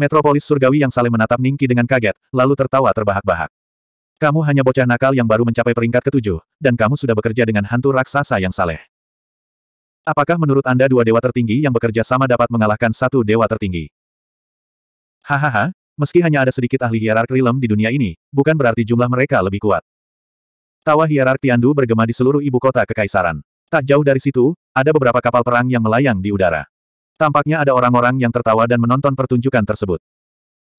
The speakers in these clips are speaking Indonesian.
Metropolis surgawi yang saling menatap Ningki dengan kaget, lalu tertawa terbahak-bahak. Kamu hanya bocah nakal yang baru mencapai peringkat ketujuh, dan kamu sudah bekerja dengan hantu raksasa yang saleh. Apakah menurut Anda dua dewa tertinggi yang bekerja sama dapat mengalahkan satu dewa tertinggi? Hahaha, meski hanya ada sedikit ahli hierarki rilem di dunia ini, bukan berarti jumlah mereka lebih kuat. Tawa hierark Tiandu bergema di seluruh ibu kota kekaisaran. Tak jauh dari situ, ada beberapa kapal perang yang melayang di udara. Tampaknya ada orang-orang yang tertawa dan menonton pertunjukan tersebut.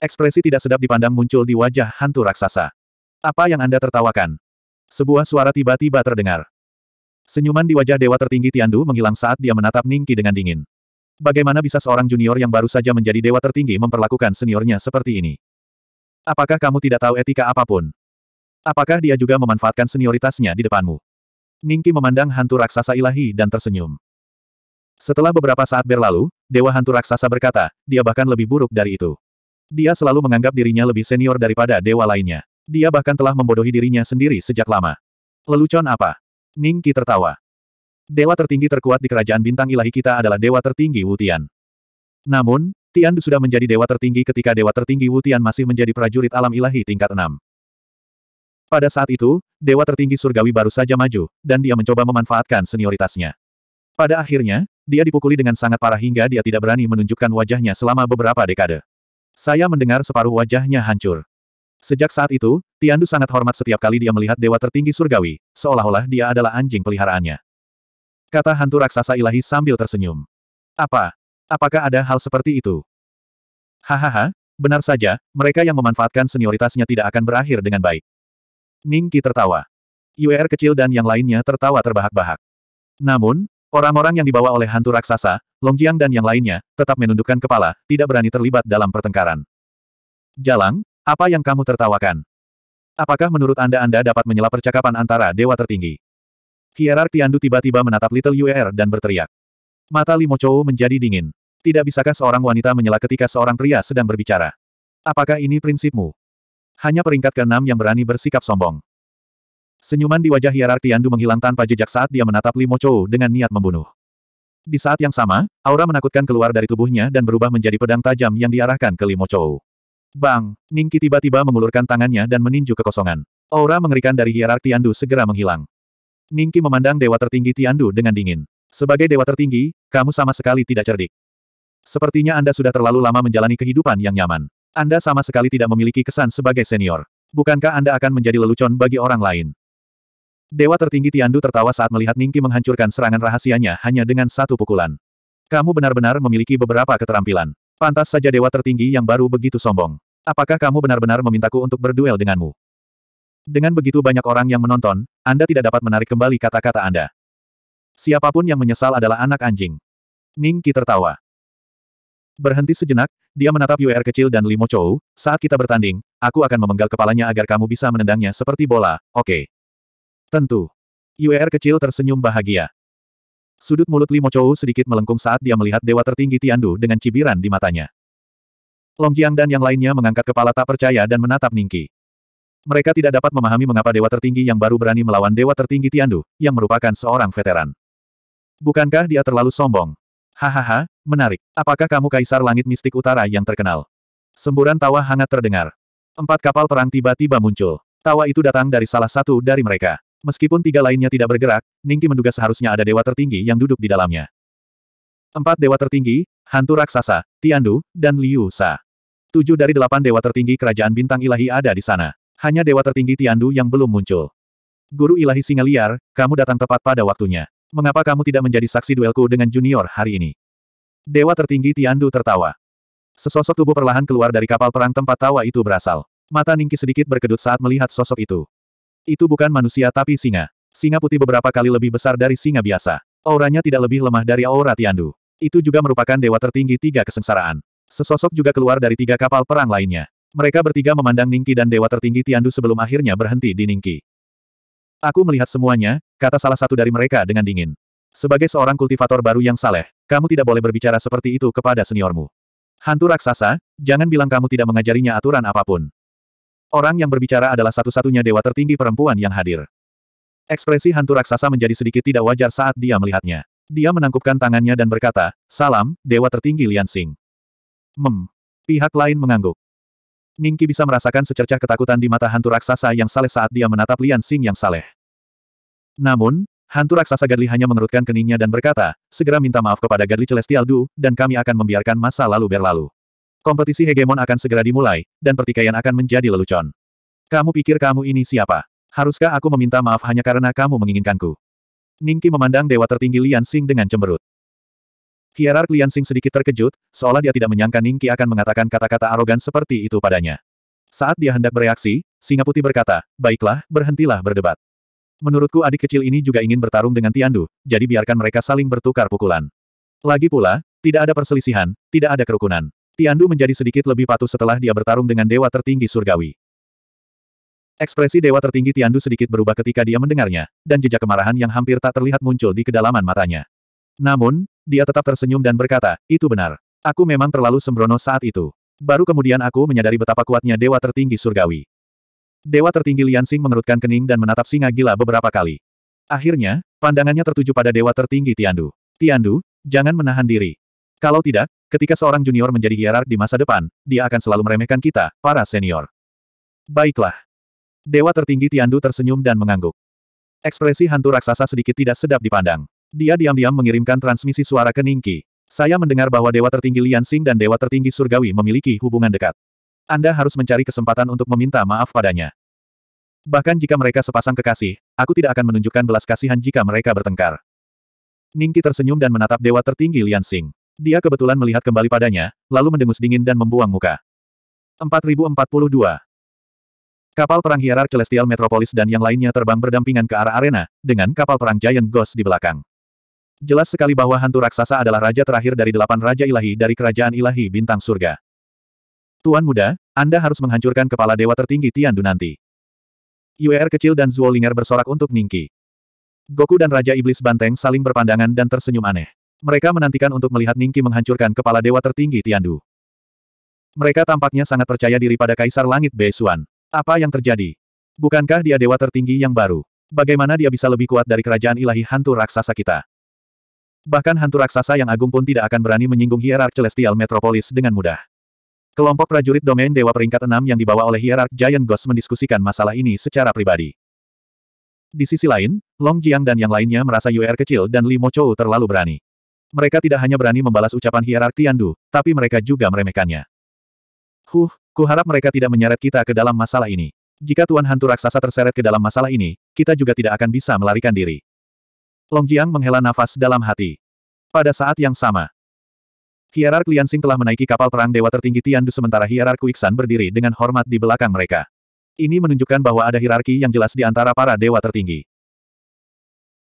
Ekspresi tidak sedap dipandang muncul di wajah hantu raksasa. Apa yang Anda tertawakan? Sebuah suara tiba-tiba terdengar. Senyuman di wajah dewa tertinggi Tiandu menghilang saat dia menatap Ningki dengan dingin. Bagaimana bisa seorang junior yang baru saja menjadi dewa tertinggi memperlakukan seniornya seperti ini? Apakah kamu tidak tahu etika apapun? Apakah dia juga memanfaatkan senioritasnya di depanmu? Ningki memandang hantu raksasa ilahi dan tersenyum. Setelah beberapa saat berlalu, Dewa Hantu Raksasa berkata, dia bahkan lebih buruk dari itu. Dia selalu menganggap dirinya lebih senior daripada dewa lainnya. Dia bahkan telah membodohi dirinya sendiri sejak lama. Lelucon apa? Ning tertawa. Dewa tertinggi terkuat di kerajaan bintang ilahi kita adalah dewa tertinggi Wutian. Namun, Tian sudah menjadi dewa tertinggi ketika dewa tertinggi Wutian masih menjadi prajurit alam ilahi tingkat 6. Pada saat itu, dewa tertinggi surgawi baru saja maju, dan dia mencoba memanfaatkan senioritasnya. Pada akhirnya, dia dipukuli dengan sangat parah hingga dia tidak berani menunjukkan wajahnya selama beberapa dekade. Saya mendengar separuh wajahnya hancur. Sejak saat itu, Tiandu sangat hormat setiap kali dia melihat dewa tertinggi surgawi, seolah-olah dia adalah anjing peliharaannya. Kata hantu raksasa ilahi sambil tersenyum. Apa? Apakah ada hal seperti itu? Hahaha, benar saja, mereka yang memanfaatkan senioritasnya tidak akan berakhir dengan baik. Ningki tertawa. UR er kecil dan yang lainnya tertawa terbahak-bahak. Namun, Orang-orang yang dibawa oleh hantu raksasa, Longjiang dan yang lainnya, tetap menundukkan kepala, tidak berani terlibat dalam pertengkaran. Jalang, apa yang kamu tertawakan? Apakah menurut Anda Anda dapat menyela percakapan antara dewa tertinggi? Hierark Tiandu tiba-tiba menatap Little Yuer er dan berteriak. Mata Limo Chou menjadi dingin. Tidak bisakah seorang wanita menyela ketika seorang pria sedang berbicara? Apakah ini prinsipmu? Hanya peringkat keenam yang berani bersikap sombong. Senyuman di wajah hierarki Yandu menghilang tanpa jejak saat dia menatap Limo Chou dengan niat membunuh. Di saat yang sama, aura menakutkan keluar dari tubuhnya dan berubah menjadi pedang tajam yang diarahkan ke Limo Chou. Bang! Ningki tiba-tiba mengulurkan tangannya dan meninju kekosongan. Aura mengerikan dari hierarki Tiandu segera menghilang. Ningki memandang dewa tertinggi Tiandu dengan dingin. Sebagai dewa tertinggi, kamu sama sekali tidak cerdik. Sepertinya Anda sudah terlalu lama menjalani kehidupan yang nyaman. Anda sama sekali tidak memiliki kesan sebagai senior. Bukankah Anda akan menjadi lelucon bagi orang lain? Dewa tertinggi Tiandu tertawa saat melihat Ningki menghancurkan serangan rahasianya hanya dengan satu pukulan. Kamu benar-benar memiliki beberapa keterampilan. Pantas saja dewa tertinggi yang baru begitu sombong. Apakah kamu benar-benar memintaku untuk berduel denganmu? Dengan begitu banyak orang yang menonton, Anda tidak dapat menarik kembali kata-kata Anda. Siapapun yang menyesal adalah anak anjing. Ningki tertawa. Berhenti sejenak, dia menatap UR er kecil dan Limo Chou, saat kita bertanding, aku akan memenggal kepalanya agar kamu bisa menendangnya seperti bola, oke. Okay. Tentu. Yuer kecil tersenyum bahagia. Sudut mulut Limo Chou sedikit melengkung saat dia melihat dewa tertinggi Tiandu dengan cibiran di matanya. Long Jiang dan yang lainnya mengangkat kepala tak percaya dan menatap Ningki. Mereka tidak dapat memahami mengapa dewa tertinggi yang baru berani melawan dewa tertinggi Tiandu, yang merupakan seorang veteran. Bukankah dia terlalu sombong? Hahaha, menarik. Apakah kamu kaisar langit mistik utara yang terkenal? Semburan tawa hangat terdengar. Empat kapal perang tiba-tiba muncul. Tawa itu datang dari salah satu dari mereka. Meskipun tiga lainnya tidak bergerak, Ningki menduga seharusnya ada dewa tertinggi yang duduk di dalamnya. Empat dewa tertinggi, hantu raksasa, Tiandu, dan Liu Sa. Tujuh dari delapan dewa tertinggi kerajaan bintang ilahi ada di sana. Hanya dewa tertinggi Tiandu yang belum muncul. Guru ilahi singa liar, kamu datang tepat pada waktunya. Mengapa kamu tidak menjadi saksi duelku dengan junior hari ini? Dewa tertinggi Tiandu tertawa. Sesosok tubuh perlahan keluar dari kapal perang tempat tawa itu berasal. Mata Ningki sedikit berkedut saat melihat sosok itu. Itu bukan manusia tapi singa. Singa putih beberapa kali lebih besar dari singa biasa. Auranya tidak lebih lemah dari aura Tiandu. Itu juga merupakan dewa tertinggi tiga kesengsaraan. Sesosok juga keluar dari tiga kapal perang lainnya. Mereka bertiga memandang Ningki dan dewa tertinggi Tiandu sebelum akhirnya berhenti di Ningki. Aku melihat semuanya, kata salah satu dari mereka dengan dingin. Sebagai seorang kultivator baru yang saleh, kamu tidak boleh berbicara seperti itu kepada seniormu. Hantu raksasa, jangan bilang kamu tidak mengajarinya aturan apapun. Orang yang berbicara adalah satu-satunya dewa tertinggi perempuan yang hadir. Ekspresi hantu raksasa menjadi sedikit tidak wajar saat dia melihatnya. Dia menangkupkan tangannya dan berkata, Salam, dewa tertinggi Lian Xing. Mem. Pihak lain mengangguk. Ningki bisa merasakan secercah ketakutan di mata hantu raksasa yang saleh saat dia menatap Lian Xing yang saleh. Namun, hantu raksasa Gadli hanya mengerutkan keningnya dan berkata, segera minta maaf kepada Gadli Celestial Du, dan kami akan membiarkan masa lalu berlalu. Kompetisi hegemon akan segera dimulai, dan pertikaian akan menjadi lelucon. Kamu pikir kamu ini siapa? Haruskah aku meminta maaf hanya karena kamu menginginkanku? Ningki memandang dewa tertinggi Lian Xing dengan cemberut. Hierark Lian Xing sedikit terkejut, seolah dia tidak menyangka Ningki akan mengatakan kata-kata arogan seperti itu padanya. Saat dia hendak bereaksi, Singa Putih berkata, baiklah, berhentilah berdebat. Menurutku adik kecil ini juga ingin bertarung dengan Tiandu, jadi biarkan mereka saling bertukar pukulan. Lagi pula, tidak ada perselisihan, tidak ada kerukunan. Tiandu menjadi sedikit lebih patuh setelah dia bertarung dengan dewa tertinggi surgawi. Ekspresi dewa tertinggi Tiandu sedikit berubah ketika dia mendengarnya, dan jejak kemarahan yang hampir tak terlihat muncul di kedalaman matanya. Namun, dia tetap tersenyum dan berkata, itu benar. Aku memang terlalu sembrono saat itu. Baru kemudian aku menyadari betapa kuatnya dewa tertinggi surgawi. Dewa tertinggi Liansing mengerutkan kening dan menatap singa gila beberapa kali. Akhirnya, pandangannya tertuju pada dewa tertinggi Tiandu. Tiandu, jangan menahan diri. Kalau tidak, ketika seorang junior menjadi hierark di masa depan, dia akan selalu meremehkan kita, para senior. Baiklah. Dewa tertinggi Tiandu tersenyum dan mengangguk. Ekspresi hantu raksasa sedikit tidak sedap dipandang. Dia diam-diam mengirimkan transmisi suara ke Ningki. Saya mendengar bahwa Dewa Tertinggi Lian Xing dan Dewa Tertinggi Surgawi memiliki hubungan dekat. Anda harus mencari kesempatan untuk meminta maaf padanya. Bahkan jika mereka sepasang kekasih, aku tidak akan menunjukkan belas kasihan jika mereka bertengkar. Ningki tersenyum dan menatap Dewa Tertinggi Lian Xing. Dia kebetulan melihat kembali padanya, lalu mendengus dingin dan membuang muka. 4042. Kapal perang hierark Celestial Metropolis dan yang lainnya terbang berdampingan ke arah arena, dengan kapal perang Giant Ghost di belakang. Jelas sekali bahwa hantu raksasa adalah raja terakhir dari delapan raja ilahi dari kerajaan ilahi bintang surga. Tuan muda, Anda harus menghancurkan kepala dewa tertinggi Tian nanti. UER kecil dan Zuo Ling'er bersorak untuk Ningki. Goku dan Raja Iblis Banteng saling berpandangan dan tersenyum aneh. Mereka menantikan untuk melihat Ningki menghancurkan kepala dewa tertinggi Tiandu. Mereka tampaknya sangat percaya diri pada Kaisar Langit Beisuan. Apa yang terjadi? Bukankah dia dewa tertinggi yang baru? Bagaimana dia bisa lebih kuat dari kerajaan ilahi hantu raksasa kita? Bahkan hantu raksasa yang agung pun tidak akan berani menyinggung hierark Celestial Metropolis dengan mudah. Kelompok prajurit domain dewa peringkat enam yang dibawa oleh hierark Giant Ghost mendiskusikan masalah ini secara pribadi. Di sisi lain, Long Jiang dan yang lainnya merasa UR kecil dan Li Chou terlalu berani. Mereka tidak hanya berani membalas ucapan hierarki Yandu, tapi mereka juga meremehkannya. Huh, kuharap mereka tidak menyeret kita ke dalam masalah ini. Jika Tuan Hantu Raksasa terseret ke dalam masalah ini, kita juga tidak akan bisa melarikan diri. Long Jiang menghela nafas dalam hati. Pada saat yang sama, Hierark Liansing telah menaiki kapal perang dewa tertinggi Tiandu sementara Hierark Kuiksan berdiri dengan hormat di belakang mereka. Ini menunjukkan bahwa ada hierarki yang jelas di antara para dewa tertinggi.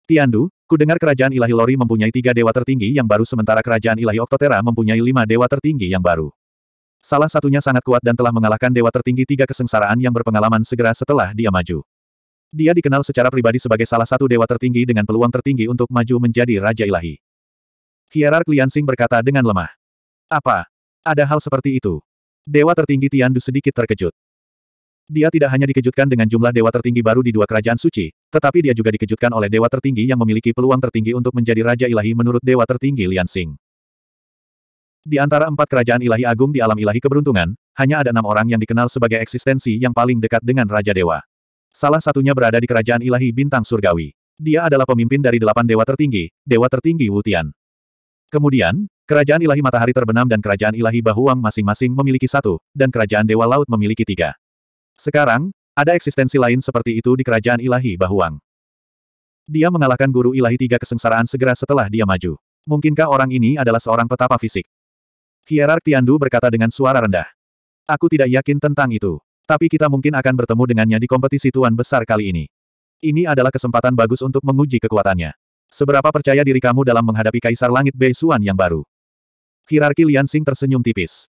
Tiandu, ku dengar kerajaan ilahi Lori mempunyai tiga dewa tertinggi yang baru sementara kerajaan ilahi Oktotera mempunyai lima dewa tertinggi yang baru. Salah satunya sangat kuat dan telah mengalahkan dewa tertinggi tiga kesengsaraan yang berpengalaman segera setelah dia maju. Dia dikenal secara pribadi sebagai salah satu dewa tertinggi dengan peluang tertinggi untuk maju menjadi Raja Ilahi. Hierark Liansing berkata dengan lemah. Apa? Ada hal seperti itu? Dewa tertinggi Tiandu sedikit terkejut. Dia tidak hanya dikejutkan dengan jumlah dewa tertinggi baru di dua kerajaan suci, tetapi dia juga dikejutkan oleh dewa tertinggi yang memiliki peluang tertinggi untuk menjadi Raja Ilahi menurut dewa tertinggi Lian Xing. Di antara empat kerajaan ilahi agung di alam ilahi keberuntungan, hanya ada enam orang yang dikenal sebagai eksistensi yang paling dekat dengan Raja Dewa. Salah satunya berada di kerajaan ilahi bintang surgawi. Dia adalah pemimpin dari delapan dewa tertinggi, dewa tertinggi Wutian. Kemudian, kerajaan ilahi matahari terbenam dan kerajaan ilahi bahuang masing-masing memiliki satu, dan kerajaan dewa laut memiliki tiga. Sekarang, ada eksistensi lain seperti itu di kerajaan ilahi Bahuang. Dia mengalahkan guru ilahi tiga kesengsaraan segera setelah dia maju. Mungkinkah orang ini adalah seorang petapa fisik? Hierark Tiandu berkata dengan suara rendah. Aku tidak yakin tentang itu. Tapi kita mungkin akan bertemu dengannya di kompetisi tuan besar kali ini. Ini adalah kesempatan bagus untuk menguji kekuatannya. Seberapa percaya diri kamu dalam menghadapi Kaisar Langit Bei Xuan yang baru? Hierarki Lian Xing tersenyum tipis.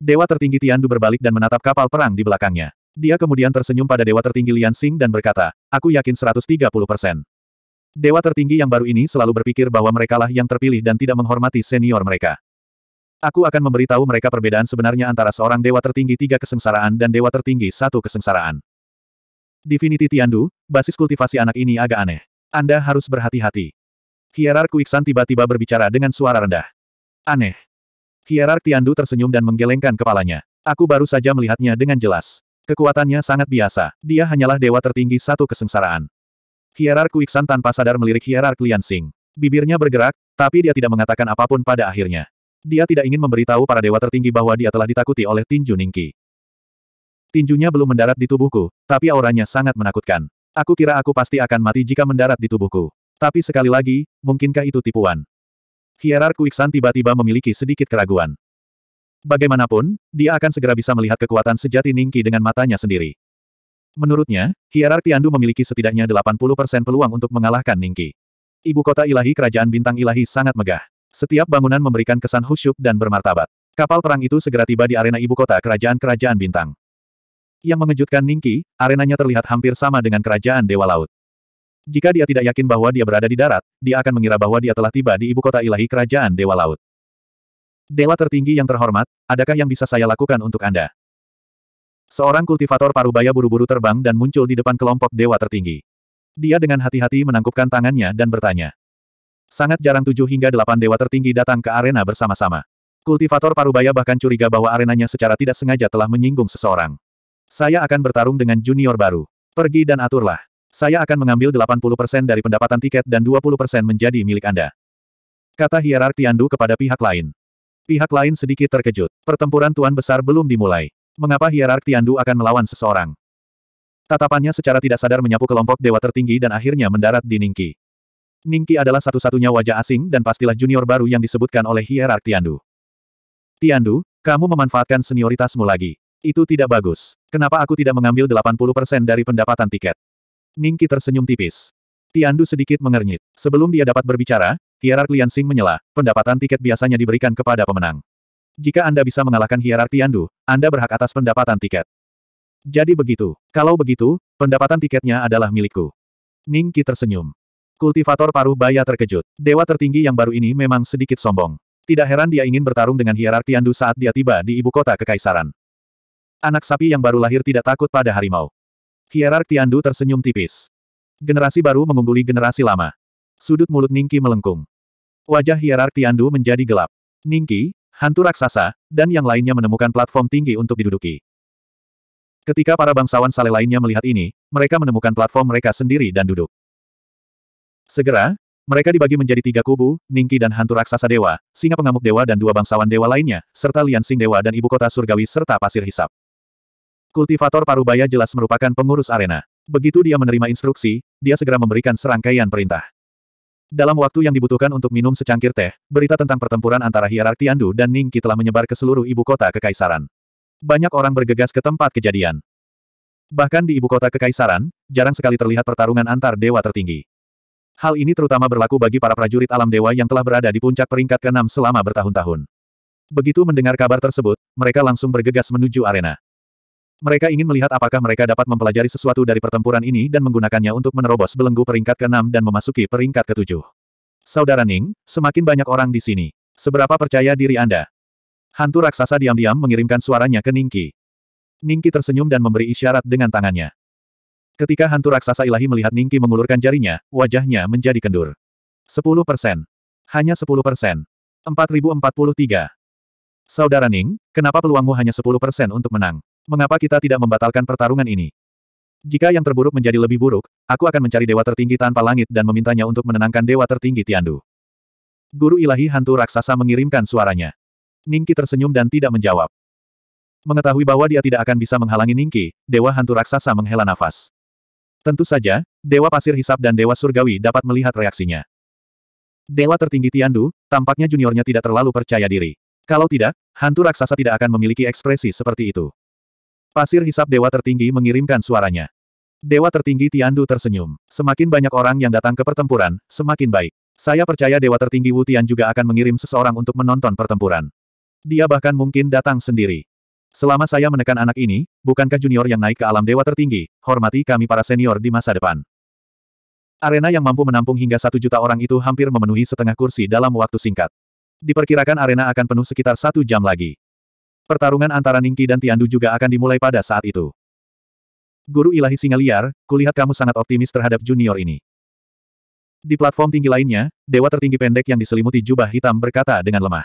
Dewa tertinggi Tiandu berbalik dan menatap kapal perang di belakangnya. Dia kemudian tersenyum pada dewa tertinggi Lian Xing dan berkata, aku yakin 130 persen. Dewa tertinggi yang baru ini selalu berpikir bahwa merekalah yang terpilih dan tidak menghormati senior mereka. Aku akan memberitahu mereka perbedaan sebenarnya antara seorang dewa tertinggi tiga kesengsaraan dan dewa tertinggi satu kesengsaraan. Divinity Tiandu, basis kultivasi anak ini agak aneh. Anda harus berhati-hati. Hierar Kuiksan tiba-tiba berbicara dengan suara rendah. Aneh. Hierar Tiandu tersenyum dan menggelengkan kepalanya. Aku baru saja melihatnya dengan jelas. Kekuatannya sangat biasa. Dia hanyalah dewa tertinggi satu kesengsaraan. Hierark Kuiksan tanpa sadar melirik Hierark Kliansing. Bibirnya bergerak, tapi dia tidak mengatakan apapun pada akhirnya. Dia tidak ingin memberitahu para dewa tertinggi bahwa dia telah ditakuti oleh Tinju Ningki. Tinjunya belum mendarat di tubuhku, tapi auranya sangat menakutkan. Aku kira aku pasti akan mati jika mendarat di tubuhku. Tapi sekali lagi, mungkinkah itu tipuan? Hierark Kuiksan tiba-tiba memiliki sedikit keraguan. Bagaimanapun, dia akan segera bisa melihat kekuatan sejati Ningki dengan matanya sendiri. Menurutnya, hierarki Andu memiliki setidaknya 80% peluang untuk mengalahkan Ningki. Ibu kota ilahi kerajaan bintang ilahi sangat megah. Setiap bangunan memberikan kesan khusyuk dan bermartabat. Kapal perang itu segera tiba di arena ibu kota kerajaan-kerajaan bintang. Yang mengejutkan Ningki, arenanya terlihat hampir sama dengan kerajaan Dewa Laut. Jika dia tidak yakin bahwa dia berada di darat, dia akan mengira bahwa dia telah tiba di ibu kota ilahi kerajaan Dewa Laut. Dewa tertinggi yang terhormat, adakah yang bisa saya lakukan untuk Anda? Seorang kultivator parubaya buru-buru terbang dan muncul di depan kelompok dewa tertinggi. Dia dengan hati-hati menangkupkan tangannya dan bertanya. Sangat jarang tujuh hingga delapan dewa tertinggi datang ke arena bersama-sama. Kultivator parubaya bahkan curiga bahwa arenanya secara tidak sengaja telah menyinggung seseorang. Saya akan bertarung dengan junior baru. Pergi dan aturlah. Saya akan mengambil 80% dari pendapatan tiket dan 20% menjadi milik Anda. Kata hierarki Andu kepada pihak lain. Pihak lain sedikit terkejut. Pertempuran Tuan Besar belum dimulai. Mengapa hierark Tiandu akan melawan seseorang? Tatapannya secara tidak sadar menyapu kelompok dewa tertinggi dan akhirnya mendarat di Ningki. Ningki adalah satu-satunya wajah asing dan pastilah junior baru yang disebutkan oleh hierark Tiandu. Tiandu, kamu memanfaatkan senioritasmu lagi. Itu tidak bagus. Kenapa aku tidak mengambil 80% dari pendapatan tiket? Ningki tersenyum tipis. Tiandu sedikit mengernyit. Sebelum dia dapat berbicara, hierark Lian Xing menyela, pendapatan tiket biasanya diberikan kepada pemenang. Jika Anda bisa mengalahkan hierark Tiandu, Anda berhak atas pendapatan tiket. Jadi begitu. Kalau begitu, pendapatan tiketnya adalah milikku. Ning Qi tersenyum. Kultivator paruh baya terkejut. Dewa tertinggi yang baru ini memang sedikit sombong. Tidak heran dia ingin bertarung dengan hierark Tiandu saat dia tiba di ibu kota kekaisaran. Anak sapi yang baru lahir tidak takut pada harimau. Hierark Tiandu tersenyum tipis. Generasi baru mengungguli generasi lama. Sudut mulut Ningki melengkung. Wajah Hierar Tiandu menjadi gelap. Ningki, hantu raksasa, dan yang lainnya menemukan platform tinggi untuk diduduki. Ketika para bangsawan sale lainnya melihat ini, mereka menemukan platform mereka sendiri dan duduk. Segera, mereka dibagi menjadi tiga kubu, Ningki dan hantu raksasa dewa, singa pengamuk dewa dan dua bangsawan dewa lainnya, serta Lian Sing dewa dan ibu kota surgawi serta pasir hisap. Kultivator Parubaya jelas merupakan pengurus arena. Begitu dia menerima instruksi, dia segera memberikan serangkaian perintah. Dalam waktu yang dibutuhkan untuk minum secangkir teh, berita tentang pertempuran antara hierarki Tiandu dan Ningqi telah menyebar ke seluruh ibu kota kekaisaran. Banyak orang bergegas ke tempat kejadian. Bahkan di ibu kota kekaisaran, jarang sekali terlihat pertarungan antar dewa tertinggi. Hal ini terutama berlaku bagi para prajurit alam dewa yang telah berada di puncak peringkat ke-6 selama bertahun-tahun. Begitu mendengar kabar tersebut, mereka langsung bergegas menuju arena. Mereka ingin melihat apakah mereka dapat mempelajari sesuatu dari pertempuran ini dan menggunakannya untuk menerobos belenggu peringkat ke-6 dan memasuki peringkat ke-7. Saudara Ning, semakin banyak orang di sini. Seberapa percaya diri Anda? Hantu raksasa diam-diam mengirimkan suaranya ke Ningki. Ningki tersenyum dan memberi isyarat dengan tangannya. Ketika hantu raksasa ilahi melihat Ningki mengulurkan jarinya, wajahnya menjadi kendur. 10 persen. Hanya 10 persen. 4043. Saudara Ning, kenapa peluangmu hanya 10 persen untuk menang? Mengapa kita tidak membatalkan pertarungan ini? Jika yang terburuk menjadi lebih buruk, aku akan mencari dewa tertinggi tanpa langit dan memintanya untuk menenangkan dewa tertinggi Tiandu. Guru ilahi hantu raksasa mengirimkan suaranya. Ningki tersenyum dan tidak menjawab. Mengetahui bahwa dia tidak akan bisa menghalangi Ningki, dewa hantu raksasa menghela nafas. Tentu saja, dewa pasir hisap dan dewa surgawi dapat melihat reaksinya. Dewa tertinggi Tiandu, tampaknya juniornya tidak terlalu percaya diri. Kalau tidak, hantu raksasa tidak akan memiliki ekspresi seperti itu. Pasir hisap dewa tertinggi mengirimkan suaranya. Dewa tertinggi Tiandu tersenyum. Semakin banyak orang yang datang ke pertempuran, semakin baik. Saya percaya dewa tertinggi Wu Tian juga akan mengirim seseorang untuk menonton pertempuran. Dia bahkan mungkin datang sendiri. Selama saya menekan anak ini, bukankah junior yang naik ke alam dewa tertinggi, hormati kami para senior di masa depan. Arena yang mampu menampung hingga satu juta orang itu hampir memenuhi setengah kursi dalam waktu singkat. Diperkirakan arena akan penuh sekitar satu jam lagi. Pertarungan antara Ningki dan Tiandu juga akan dimulai pada saat itu. Guru ilahi singa liar, kulihat kamu sangat optimis terhadap junior ini. Di platform tinggi lainnya, dewa tertinggi pendek yang diselimuti jubah hitam berkata dengan lemah.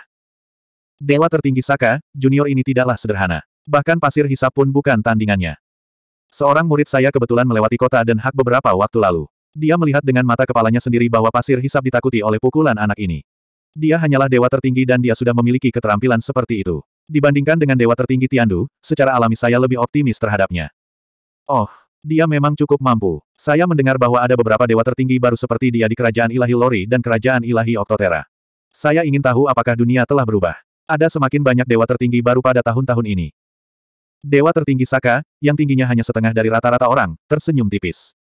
Dewa tertinggi Saka, junior ini tidaklah sederhana. Bahkan pasir hisap pun bukan tandingannya. Seorang murid saya kebetulan melewati kota dan hak beberapa waktu lalu. Dia melihat dengan mata kepalanya sendiri bahwa pasir hisap ditakuti oleh pukulan anak ini. Dia hanyalah dewa tertinggi dan dia sudah memiliki keterampilan seperti itu. Dibandingkan dengan dewa tertinggi Tiandu, secara alami saya lebih optimis terhadapnya. Oh, dia memang cukup mampu. Saya mendengar bahwa ada beberapa dewa tertinggi baru seperti dia di kerajaan ilahi Lori dan kerajaan ilahi Oktotera. Saya ingin tahu apakah dunia telah berubah. Ada semakin banyak dewa tertinggi baru pada tahun-tahun ini. Dewa tertinggi Saka, yang tingginya hanya setengah dari rata-rata orang, tersenyum tipis.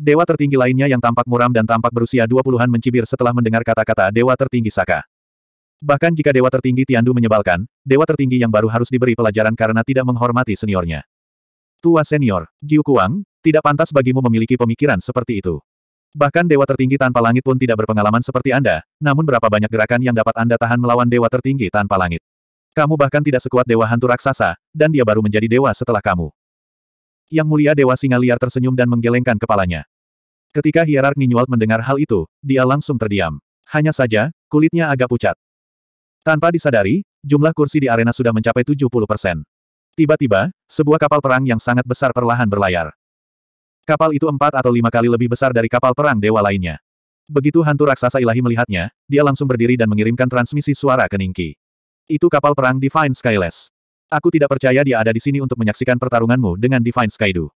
Dewa tertinggi lainnya yang tampak muram dan tampak berusia dua puluhan mencibir setelah mendengar kata-kata dewa tertinggi Saka. Bahkan jika dewa tertinggi Tiandu menyebalkan, dewa tertinggi yang baru harus diberi pelajaran karena tidak menghormati seniornya. Tua senior, Jiu Kuang, tidak pantas bagimu memiliki pemikiran seperti itu. Bahkan dewa tertinggi tanpa langit pun tidak berpengalaman seperti Anda, namun berapa banyak gerakan yang dapat Anda tahan melawan dewa tertinggi tanpa langit. Kamu bahkan tidak sekuat dewa hantu raksasa, dan dia baru menjadi dewa setelah kamu. Yang mulia dewa singa liar tersenyum dan menggelengkan kepalanya. Ketika hierark Ninyuald mendengar hal itu, dia langsung terdiam. Hanya saja, kulitnya agak pucat. Tanpa disadari, jumlah kursi di arena sudah mencapai 70 persen. Tiba-tiba, sebuah kapal perang yang sangat besar perlahan berlayar. Kapal itu empat atau lima kali lebih besar dari kapal perang dewa lainnya. Begitu hantu raksasa ilahi melihatnya, dia langsung berdiri dan mengirimkan transmisi suara ke Ningki. Itu kapal perang Divine Skyless. Aku tidak percaya dia ada di sini untuk menyaksikan pertarunganmu dengan Divine Skydu.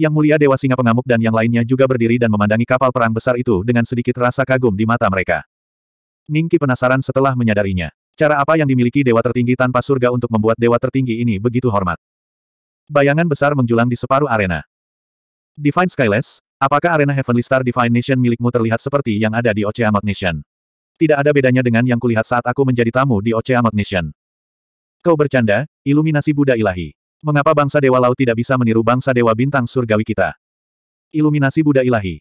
Yang mulia Dewa Singa Pengamuk dan yang lainnya juga berdiri dan memandangi kapal perang besar itu dengan sedikit rasa kagum di mata mereka. Ningki penasaran setelah menyadarinya. Cara apa yang dimiliki dewa tertinggi tanpa surga untuk membuat dewa tertinggi ini begitu hormat? Bayangan besar menjulang di separuh arena. Divine Skyless, apakah arena Heavenly Star Divine Nation milikmu terlihat seperti yang ada di Oceamot Nation? Tidak ada bedanya dengan yang kulihat saat aku menjadi tamu di Oceamot Nation. Kau bercanda, iluminasi Buddha ilahi. Mengapa bangsa Dewa Laut tidak bisa meniru bangsa Dewa Bintang Surgawi kita? Iluminasi Buddha ilahi.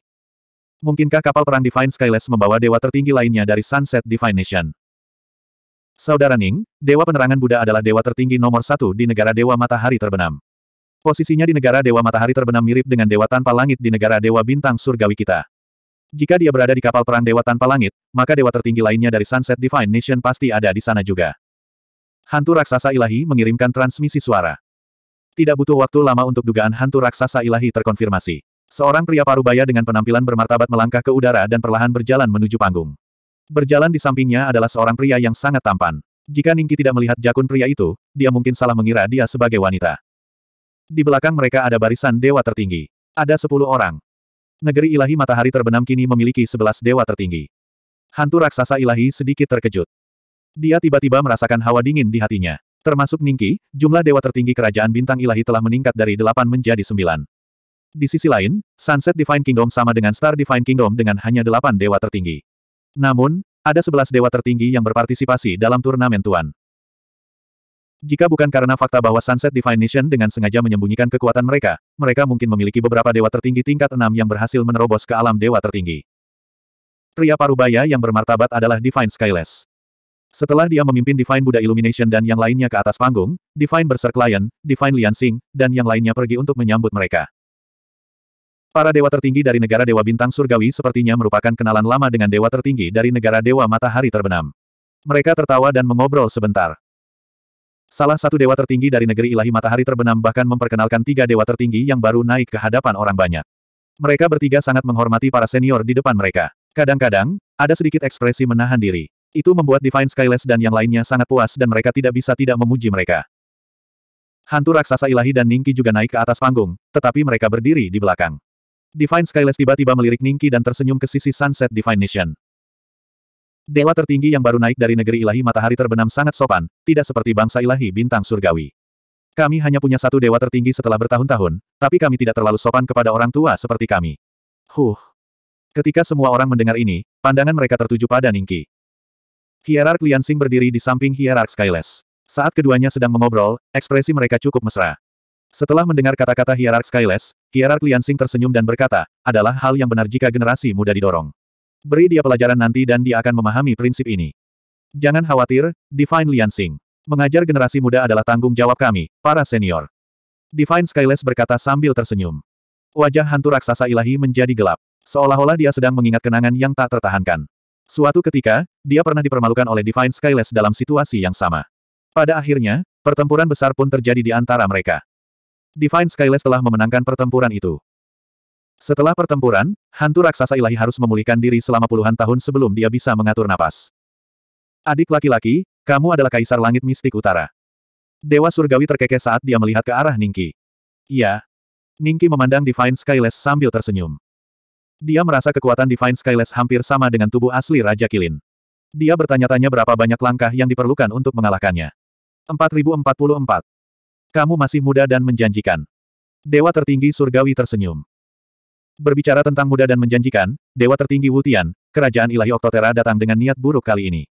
Mungkinkah kapal perang Divine Skyless membawa dewa tertinggi lainnya dari Sunset Divine Nation? Saudara Ning, Dewa Penerangan Buddha adalah dewa tertinggi nomor satu di negara Dewa Matahari Terbenam. Posisinya di negara Dewa Matahari Terbenam mirip dengan Dewa Tanpa Langit di negara Dewa Bintang Surgawi kita. Jika dia berada di kapal perang Dewa Tanpa Langit, maka dewa tertinggi lainnya dari Sunset Divine Nation pasti ada di sana juga. Hantu raksasa ilahi mengirimkan transmisi suara. Tidak butuh waktu lama untuk dugaan hantu raksasa ilahi terkonfirmasi. Seorang pria parubaya dengan penampilan bermartabat melangkah ke udara dan perlahan berjalan menuju panggung. Berjalan di sampingnya adalah seorang pria yang sangat tampan. Jika Ningki tidak melihat jakun pria itu, dia mungkin salah mengira dia sebagai wanita. Di belakang mereka ada barisan dewa tertinggi. Ada sepuluh orang. Negeri ilahi matahari terbenam kini memiliki sebelas dewa tertinggi. Hantu raksasa ilahi sedikit terkejut. Dia tiba-tiba merasakan hawa dingin di hatinya. Termasuk Ningki, jumlah dewa tertinggi kerajaan bintang ilahi telah meningkat dari delapan menjadi sembilan. Di sisi lain, Sunset Divine Kingdom sama dengan Star Divine Kingdom dengan hanya delapan dewa tertinggi. Namun, ada sebelas dewa tertinggi yang berpartisipasi dalam turnamen tuan. Jika bukan karena fakta bahwa Sunset Divine Nation dengan sengaja menyembunyikan kekuatan mereka, mereka mungkin memiliki beberapa dewa tertinggi tingkat enam yang berhasil menerobos ke alam dewa tertinggi. Pria Parubaya yang bermartabat adalah Divine Skyless. Setelah dia memimpin Divine Buddha Illumination dan yang lainnya ke atas panggung, Divine Berserk Lion, Divine Lian Sing, dan yang lainnya pergi untuk menyambut mereka. Para dewa tertinggi dari negara dewa bintang surgawi sepertinya merupakan kenalan lama dengan dewa tertinggi dari negara dewa matahari terbenam. Mereka tertawa dan mengobrol sebentar. Salah satu dewa tertinggi dari negeri ilahi matahari terbenam bahkan memperkenalkan tiga dewa tertinggi yang baru naik ke hadapan orang banyak. Mereka bertiga sangat menghormati para senior di depan mereka. Kadang-kadang, ada sedikit ekspresi menahan diri. Itu membuat Divine Skyless dan yang lainnya sangat puas dan mereka tidak bisa tidak memuji mereka. Hantu raksasa ilahi dan Ningki juga naik ke atas panggung, tetapi mereka berdiri di belakang. Divine Skyless tiba-tiba melirik Ningki dan tersenyum ke sisi Sunset Divine Nation. Dewa tertinggi yang baru naik dari negeri ilahi matahari terbenam sangat sopan, tidak seperti bangsa ilahi bintang surgawi. Kami hanya punya satu dewa tertinggi setelah bertahun-tahun, tapi kami tidak terlalu sopan kepada orang tua seperti kami. Huh. Ketika semua orang mendengar ini, pandangan mereka tertuju pada Ningki. Hierark Liansing berdiri di samping Hierark Skyless. Saat keduanya sedang mengobrol, ekspresi mereka cukup mesra. Setelah mendengar kata-kata Hierark Skyless, Hierark Liansing tersenyum dan berkata, adalah hal yang benar jika generasi muda didorong. Beri dia pelajaran nanti dan dia akan memahami prinsip ini. Jangan khawatir, Divine Liansing. Mengajar generasi muda adalah tanggung jawab kami, para senior. Divine Skyless berkata sambil tersenyum. Wajah hantu raksasa ilahi menjadi gelap. Seolah-olah dia sedang mengingat kenangan yang tak tertahankan. Suatu ketika, dia pernah dipermalukan oleh Divine Skyless dalam situasi yang sama. Pada akhirnya, pertempuran besar pun terjadi di antara mereka. Divine Skyless telah memenangkan pertempuran itu. Setelah pertempuran, hantu raksasa ilahi harus memulihkan diri selama puluhan tahun sebelum dia bisa mengatur napas. Adik laki-laki, kamu adalah kaisar langit mistik utara. Dewa surgawi terkekeh saat dia melihat ke arah Ningki. Iya. Ningki memandang Divine Skyless sambil tersenyum. Dia merasa kekuatan Divine Skyless hampir sama dengan tubuh asli Raja Kilin. Dia bertanya-tanya berapa banyak langkah yang diperlukan untuk mengalahkannya. 4044. Kamu masih muda dan menjanjikan. Dewa tertinggi surgawi tersenyum. Berbicara tentang muda dan menjanjikan, Dewa tertinggi Wutian, kerajaan ilahi Oktotera datang dengan niat buruk kali ini.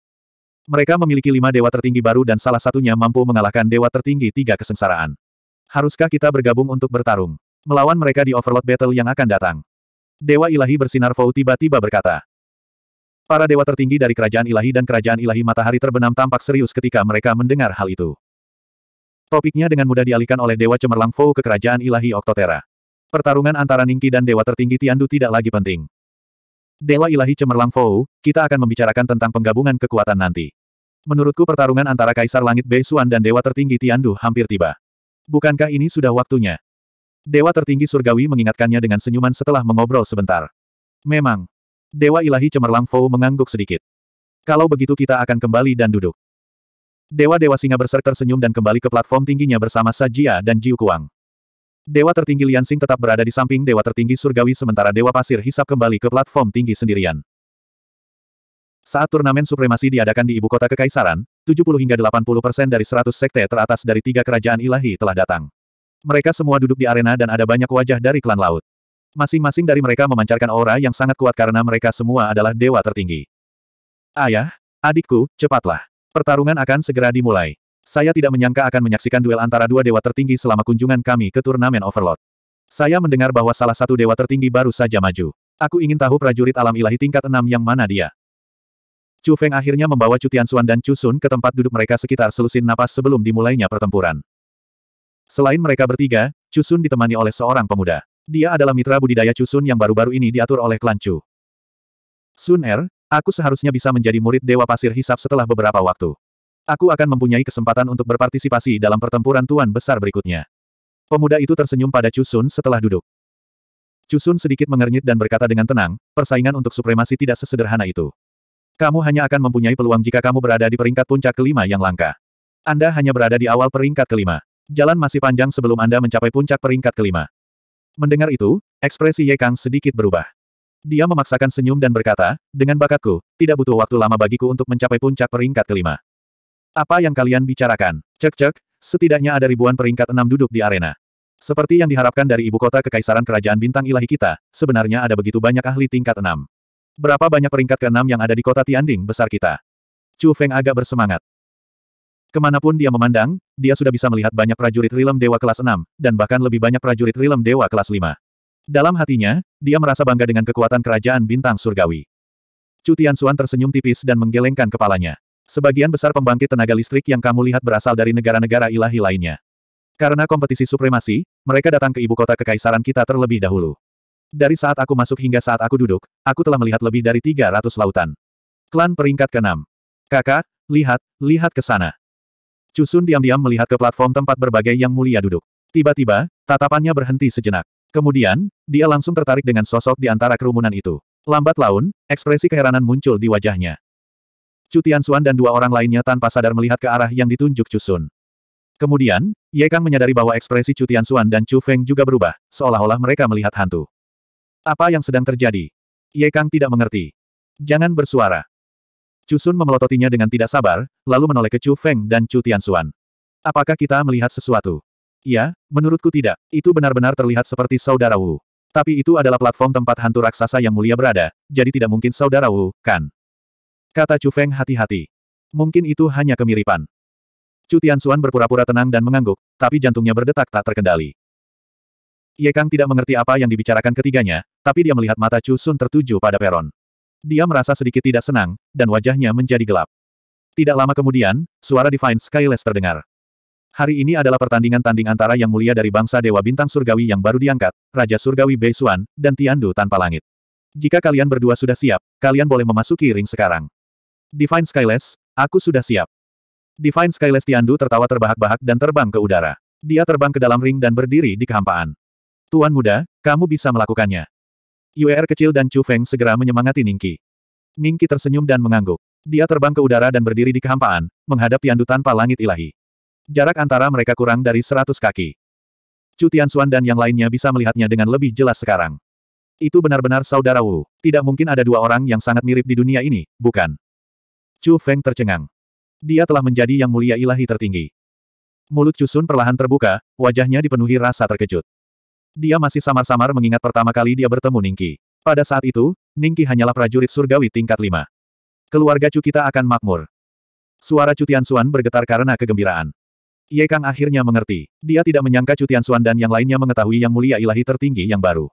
Mereka memiliki lima dewa tertinggi baru dan salah satunya mampu mengalahkan dewa tertinggi tiga kesengsaraan. Haruskah kita bergabung untuk bertarung? Melawan mereka di Overlord battle yang akan datang. Dewa ilahi bersinar Fou tiba-tiba berkata. Para dewa tertinggi dari kerajaan ilahi dan kerajaan ilahi matahari terbenam tampak serius ketika mereka mendengar hal itu. Topiknya dengan mudah dialihkan oleh Dewa Cemerlang Fou ke Kerajaan Ilahi Oktotera. Pertarungan antara Ningki dan Dewa Tertinggi Tiandu tidak lagi penting. Dewa Ilahi Cemerlang Fou, kita akan membicarakan tentang penggabungan kekuatan nanti. Menurutku pertarungan antara Kaisar Langit Beisuan dan Dewa Tertinggi Tiandu hampir tiba. Bukankah ini sudah waktunya? Dewa Tertinggi Surgawi mengingatkannya dengan senyuman setelah mengobrol sebentar. Memang. Dewa Ilahi Cemerlang Fou mengangguk sedikit. Kalau begitu kita akan kembali dan duduk. Dewa-dewa singa berserk tersenyum dan kembali ke platform tingginya bersama Sajia dan Jiu Kuang. Dewa tertinggi Liansing tetap berada di samping dewa tertinggi surgawi sementara dewa pasir hisap kembali ke platform tinggi sendirian. Saat turnamen supremasi diadakan di ibu kota kekaisaran, 70 hingga 80 persen dari 100 sekte teratas dari tiga kerajaan ilahi telah datang. Mereka semua duduk di arena dan ada banyak wajah dari klan laut. Masing-masing dari mereka memancarkan aura yang sangat kuat karena mereka semua adalah dewa tertinggi. Ayah, adikku, cepatlah. Pertarungan akan segera dimulai. Saya tidak menyangka akan menyaksikan duel antara dua dewa tertinggi selama kunjungan kami ke turnamen Overlord. Saya mendengar bahwa salah satu dewa tertinggi baru saja maju. Aku ingin tahu prajurit alam ilahi tingkat enam yang mana dia. Chu Feng akhirnya membawa Chu Tianxuan dan Chu Sun ke tempat duduk mereka sekitar selusin napas sebelum dimulainya pertempuran. Selain mereka bertiga, Chu Sun ditemani oleh seorang pemuda. Dia adalah mitra budidaya Chu Sun yang baru-baru ini diatur oleh klan Chu. Sun Er, Aku seharusnya bisa menjadi murid Dewa Pasir Hisap setelah beberapa waktu. Aku akan mempunyai kesempatan untuk berpartisipasi dalam pertempuran Tuan Besar berikutnya. Pemuda itu tersenyum pada Chusun setelah duduk. Chusun sedikit mengernyit dan berkata dengan tenang, persaingan untuk supremasi tidak sesederhana itu. Kamu hanya akan mempunyai peluang jika kamu berada di peringkat puncak kelima yang langka. Anda hanya berada di awal peringkat kelima. Jalan masih panjang sebelum Anda mencapai puncak peringkat kelima. Mendengar itu, ekspresi Ye Kang sedikit berubah. Dia memaksakan senyum dan berkata, dengan bakatku, tidak butuh waktu lama bagiku untuk mencapai puncak peringkat kelima. Apa yang kalian bicarakan? Cek-cek, setidaknya ada ribuan peringkat enam duduk di arena. Seperti yang diharapkan dari ibu kota kekaisaran kerajaan bintang ilahi kita, sebenarnya ada begitu banyak ahli tingkat enam. Berapa banyak peringkat keenam yang ada di kota Tianding besar kita? Chu Feng agak bersemangat. Kemanapun dia memandang, dia sudah bisa melihat banyak prajurit rilem dewa kelas enam, dan bahkan lebih banyak prajurit rilem dewa kelas lima. Dalam hatinya, dia merasa bangga dengan kekuatan kerajaan bintang surgawi. Cutian Suan tersenyum tipis dan menggelengkan kepalanya. Sebagian besar pembangkit tenaga listrik yang kamu lihat berasal dari negara-negara ilahi lainnya. Karena kompetisi supremasi, mereka datang ke ibu kota kekaisaran kita terlebih dahulu. Dari saat aku masuk hingga saat aku duduk, aku telah melihat lebih dari 300 lautan. Klan peringkat ke-6. Kakak, lihat, lihat ke sana. Cusun diam-diam melihat ke platform tempat berbagai yang mulia duduk. Tiba-tiba, tatapannya berhenti sejenak. Kemudian, dia langsung tertarik dengan sosok di antara kerumunan itu. Lambat laun, ekspresi keheranan muncul di wajahnya. Cutian Suan dan dua orang lainnya tanpa sadar melihat ke arah yang ditunjuk Chusun. Kemudian, Ye Kang menyadari bahwa ekspresi Cutian Suan dan Chu Feng juga berubah, seolah-olah mereka melihat hantu. Apa yang sedang terjadi? Ye Kang tidak mengerti. Jangan bersuara. Chusun memelototinya dengan tidak sabar, lalu menoleh ke Chu Feng dan Cutian Suan. Apakah kita melihat sesuatu? Ya, menurutku tidak. Itu benar-benar terlihat seperti saudara Wu. Tapi itu adalah platform tempat hantu raksasa yang mulia berada, jadi tidak mungkin saudara Wu, kan? Kata Chu Feng hati-hati. Mungkin itu hanya kemiripan. Chu Tianxuan berpura-pura tenang dan mengangguk, tapi jantungnya berdetak tak terkendali. Ye Kang tidak mengerti apa yang dibicarakan ketiganya, tapi dia melihat mata Chu Sun tertuju pada peron. Dia merasa sedikit tidak senang, dan wajahnya menjadi gelap. Tidak lama kemudian, suara Divine Skyless terdengar. Hari ini adalah pertandingan tanding antara yang mulia dari bangsa Dewa Bintang Surgawi yang baru diangkat, Raja Surgawi Beisuan, dan Tiandu Tanpa Langit. Jika kalian berdua sudah siap, kalian boleh memasuki ring sekarang. Divine Skyless, aku sudah siap. Divine Skyless Tiandu tertawa terbahak-bahak dan terbang ke udara. Dia terbang ke dalam ring dan berdiri di kehampaan. Tuan muda, kamu bisa melakukannya. UR kecil dan Chu Feng segera menyemangati Ningki. Ningki tersenyum dan mengangguk. Dia terbang ke udara dan berdiri di kehampaan, menghadap Tiandu tanpa langit ilahi. Jarak antara mereka kurang dari seratus kaki. Chu Tianxuan dan yang lainnya bisa melihatnya dengan lebih jelas sekarang. Itu benar-benar saudara Wu. Tidak mungkin ada dua orang yang sangat mirip di dunia ini, bukan? Chu Feng tercengang. Dia telah menjadi yang mulia ilahi tertinggi. Mulut Chu Sun perlahan terbuka, wajahnya dipenuhi rasa terkejut. Dia masih samar-samar mengingat pertama kali dia bertemu Ningki. Pada saat itu, Ningki hanyalah prajurit surgawi tingkat lima. Keluarga Chu kita akan makmur. Suara Chu Tianxuan bergetar karena kegembiraan. Ye Kang akhirnya mengerti. Dia tidak menyangka Cutian Suan dan yang lainnya mengetahui yang mulia ilahi tertinggi yang baru.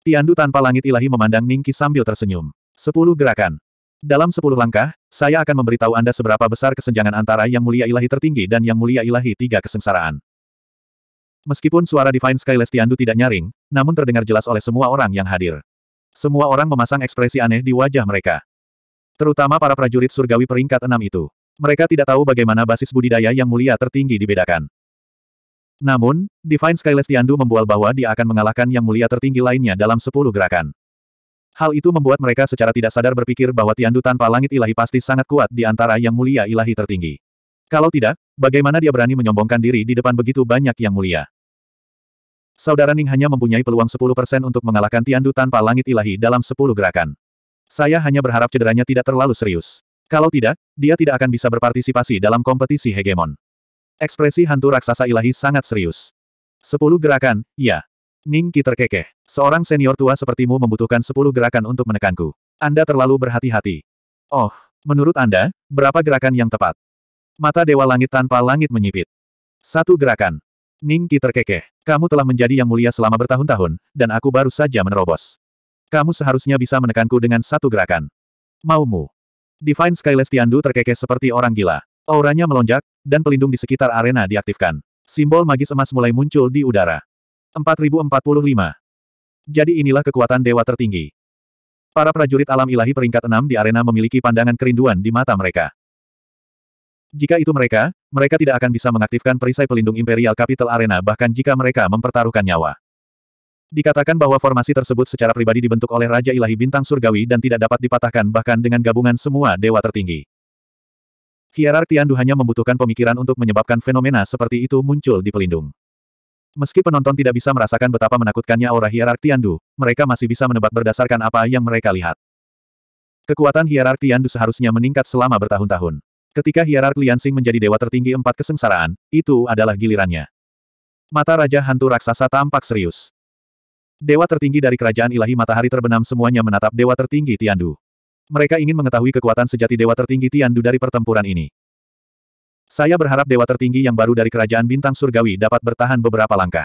Tiandu tanpa langit ilahi memandang Ningki sambil tersenyum. Sepuluh gerakan. Dalam sepuluh langkah, saya akan memberitahu Anda seberapa besar kesenjangan antara yang mulia ilahi tertinggi dan yang mulia ilahi tiga kesengsaraan. Meskipun suara Divine Skyless Tiandu tidak nyaring, namun terdengar jelas oleh semua orang yang hadir. Semua orang memasang ekspresi aneh di wajah mereka. Terutama para prajurit surgawi peringkat enam itu mereka tidak tahu bagaimana basis budidaya yang mulia tertinggi dibedakan. Namun, Divine Skyless Tiandu membual bahwa dia akan mengalahkan yang mulia tertinggi lainnya dalam sepuluh gerakan. Hal itu membuat mereka secara tidak sadar berpikir bahwa Tiandu tanpa langit ilahi pasti sangat kuat di antara yang mulia ilahi tertinggi. Kalau tidak, bagaimana dia berani menyombongkan diri di depan begitu banyak yang mulia? Saudara Ning hanya mempunyai peluang 10% untuk mengalahkan Tiandu tanpa langit ilahi dalam 10 gerakan. Saya hanya berharap cederanya tidak terlalu serius. Kalau tidak, dia tidak akan bisa berpartisipasi dalam kompetisi hegemon. Ekspresi hantu raksasa ilahi sangat serius. Sepuluh gerakan, ya. Ning Ki terkekeh. Seorang senior tua sepertimu membutuhkan sepuluh gerakan untuk menekanku. Anda terlalu berhati-hati. Oh, menurut Anda, berapa gerakan yang tepat? Mata Dewa Langit tanpa langit menyipit. Satu gerakan. Ning Ki terkekeh. Kamu telah menjadi yang mulia selama bertahun-tahun, dan aku baru saja menerobos. Kamu seharusnya bisa menekanku dengan satu gerakan. Maumu. Divine Sky Lestiandu terkekeh seperti orang gila. Auranya melonjak, dan pelindung di sekitar arena diaktifkan. Simbol magis emas mulai muncul di udara. 4045. Jadi inilah kekuatan dewa tertinggi. Para prajurit alam ilahi peringkat 6 di arena memiliki pandangan kerinduan di mata mereka. Jika itu mereka, mereka tidak akan bisa mengaktifkan perisai pelindung Imperial Capital Arena bahkan jika mereka mempertaruhkan nyawa. Dikatakan bahwa formasi tersebut secara pribadi dibentuk oleh Raja Ilahi Bintang Surgawi dan tidak dapat dipatahkan bahkan dengan gabungan semua dewa tertinggi. Hierarki hanya membutuhkan pemikiran untuk menyebabkan fenomena seperti itu muncul di pelindung. Meski penonton tidak bisa merasakan betapa menakutkannya aura hierarki mereka masih bisa menebak berdasarkan apa yang mereka lihat. Kekuatan hierarki seharusnya meningkat selama bertahun-tahun. Ketika hierark Liansing menjadi dewa tertinggi empat kesengsaraan, itu adalah gilirannya. Mata Raja Hantu Raksasa tampak serius. Dewa tertinggi dari kerajaan ilahi matahari terbenam semuanya menatap dewa tertinggi Tiandu. Mereka ingin mengetahui kekuatan sejati dewa tertinggi Tiandu dari pertempuran ini. Saya berharap dewa tertinggi yang baru dari kerajaan bintang surgawi dapat bertahan beberapa langkah.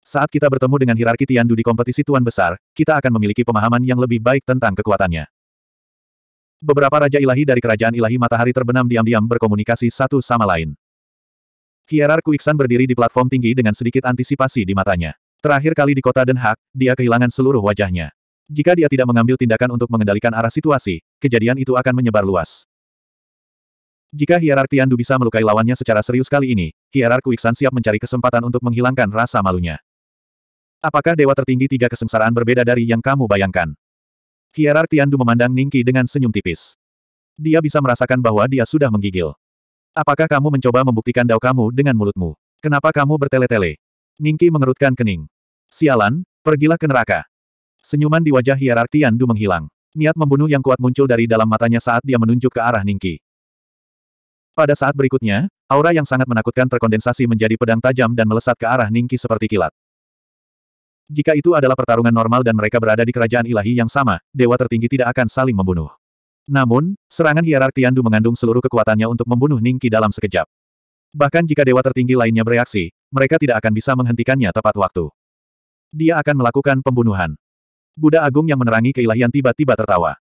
Saat kita bertemu dengan hierarki Tiandu di kompetisi tuan besar, kita akan memiliki pemahaman yang lebih baik tentang kekuatannya. Beberapa raja ilahi dari kerajaan ilahi matahari terbenam diam-diam berkomunikasi satu sama lain. Hierarku Iksan berdiri di platform tinggi dengan sedikit antisipasi di matanya. Terakhir kali di kota Den Haag, dia kehilangan seluruh wajahnya. Jika dia tidak mengambil tindakan untuk mengendalikan arah situasi, kejadian itu akan menyebar luas. Jika hierarki Andu bisa melukai lawannya secara serius kali ini, hierarku Iksan siap mencari kesempatan untuk menghilangkan rasa malunya. Apakah dewa tertinggi tiga kesengsaraan berbeda dari yang kamu bayangkan? Hierarki Andu memandang Ningki dengan senyum tipis. Dia bisa merasakan bahwa dia sudah menggigil. Apakah kamu mencoba membuktikan dao kamu dengan mulutmu? Kenapa kamu bertele-tele? Ningki mengerutkan kening. Sialan, pergilah ke neraka. Senyuman di wajah hierarki Du menghilang. Niat membunuh yang kuat muncul dari dalam matanya saat dia menunjuk ke arah Ningki. Pada saat berikutnya, aura yang sangat menakutkan terkondensasi menjadi pedang tajam dan melesat ke arah Ningki seperti kilat. Jika itu adalah pertarungan normal dan mereka berada di kerajaan ilahi yang sama, dewa tertinggi tidak akan saling membunuh. Namun, serangan hierarki Du mengandung seluruh kekuatannya untuk membunuh Ningki dalam sekejap. Bahkan jika dewa tertinggi lainnya bereaksi, mereka tidak akan bisa menghentikannya tepat waktu. Dia akan melakukan pembunuhan. Buddha Agung yang menerangi keilahian tiba-tiba tertawa.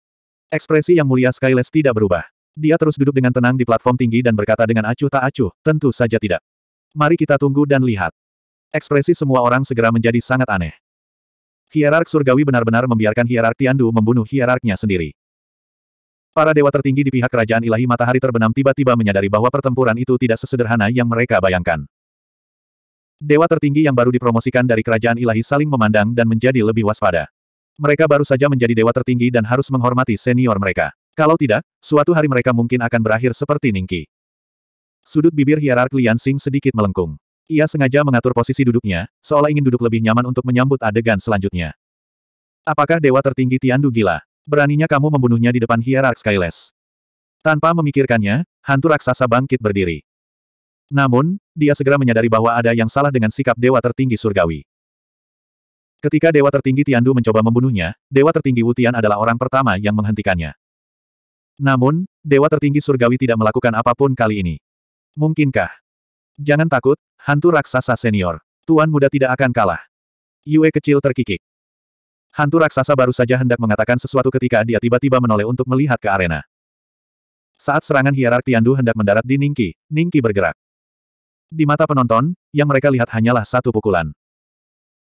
Ekspresi yang mulia Skyles tidak berubah. Dia terus duduk dengan tenang di platform tinggi dan berkata dengan acuh tak acuh, tentu saja tidak. Mari kita tunggu dan lihat. Ekspresi semua orang segera menjadi sangat aneh. Hierark surgawi benar-benar membiarkan hierark Tiandu membunuh hierarknya sendiri. Para dewa tertinggi di pihak kerajaan ilahi matahari terbenam tiba-tiba menyadari bahwa pertempuran itu tidak sesederhana yang mereka bayangkan. Dewa tertinggi yang baru dipromosikan dari kerajaan ilahi saling memandang dan menjadi lebih waspada. Mereka baru saja menjadi dewa tertinggi dan harus menghormati senior mereka. Kalau tidak, suatu hari mereka mungkin akan berakhir seperti Ningki. Sudut bibir hierark Lian Xing sedikit melengkung. Ia sengaja mengatur posisi duduknya, seolah ingin duduk lebih nyaman untuk menyambut adegan selanjutnya. Apakah dewa tertinggi Tiandu gila? Beraninya kamu membunuhnya di depan hierark Skyless? Tanpa memikirkannya, hantu raksasa bangkit berdiri. Namun, dia segera menyadari bahwa ada yang salah dengan sikap dewa tertinggi surgawi. Ketika dewa tertinggi Tiandu mencoba membunuhnya, dewa tertinggi Wutian adalah orang pertama yang menghentikannya. Namun, dewa tertinggi surgawi tidak melakukan apapun kali ini. Mungkinkah? Jangan takut, hantu raksasa senior. Tuan muda tidak akan kalah. Yue kecil terkikik. Hantu raksasa baru saja hendak mengatakan sesuatu ketika dia tiba-tiba menoleh untuk melihat ke arena. Saat serangan hierarki Tiandu hendak mendarat di Ningki, Ningki bergerak. Di mata penonton, yang mereka lihat hanyalah satu pukulan.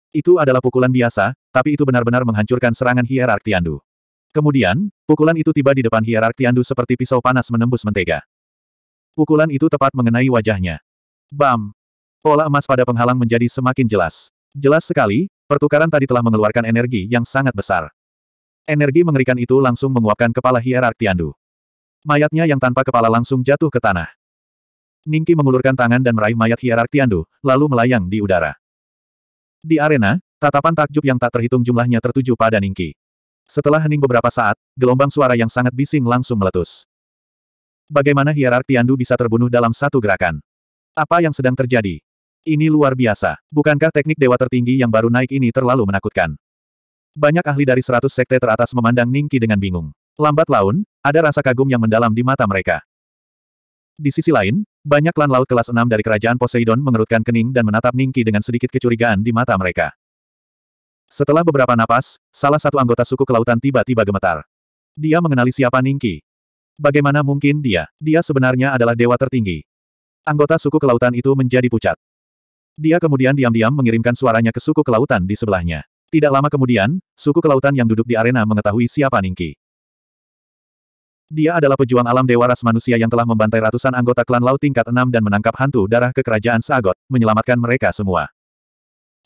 Itu adalah pukulan biasa, tapi itu benar-benar menghancurkan serangan hierark Tiandu. Kemudian, pukulan itu tiba di depan hierark Tiandu seperti pisau panas menembus mentega. Pukulan itu tepat mengenai wajahnya. Bam! Pola emas pada penghalang menjadi semakin jelas. Jelas sekali, pertukaran tadi telah mengeluarkan energi yang sangat besar. Energi mengerikan itu langsung menguapkan kepala hierark Tiandu. Mayatnya yang tanpa kepala langsung jatuh ke tanah. Ningki mengulurkan tangan dan meraih mayat hierark Tiandu, lalu melayang di udara. Di arena, tatapan takjub yang tak terhitung jumlahnya tertuju pada Ningki. Setelah hening beberapa saat, gelombang suara yang sangat bising langsung meletus. Bagaimana hierarki Tiandu bisa terbunuh dalam satu gerakan? Apa yang sedang terjadi? Ini luar biasa. Bukankah teknik dewa tertinggi yang baru naik ini terlalu menakutkan? Banyak ahli dari seratus sekte teratas memandang Ningki dengan bingung. Lambat laun, ada rasa kagum yang mendalam di mata mereka. Di sisi lain, banyak klan laut kelas 6 dari kerajaan Poseidon mengerutkan kening dan menatap Ningki dengan sedikit kecurigaan di mata mereka. Setelah beberapa napas, salah satu anggota suku kelautan tiba-tiba gemetar. Dia mengenali siapa Ningki. Bagaimana mungkin dia? Dia sebenarnya adalah dewa tertinggi. Anggota suku kelautan itu menjadi pucat. Dia kemudian diam-diam mengirimkan suaranya ke suku kelautan di sebelahnya. Tidak lama kemudian, suku kelautan yang duduk di arena mengetahui siapa Ningki. Dia adalah pejuang alam dewa ras manusia yang telah membantai ratusan anggota klan laut tingkat enam dan menangkap hantu darah ke kerajaan Sagot, menyelamatkan mereka semua.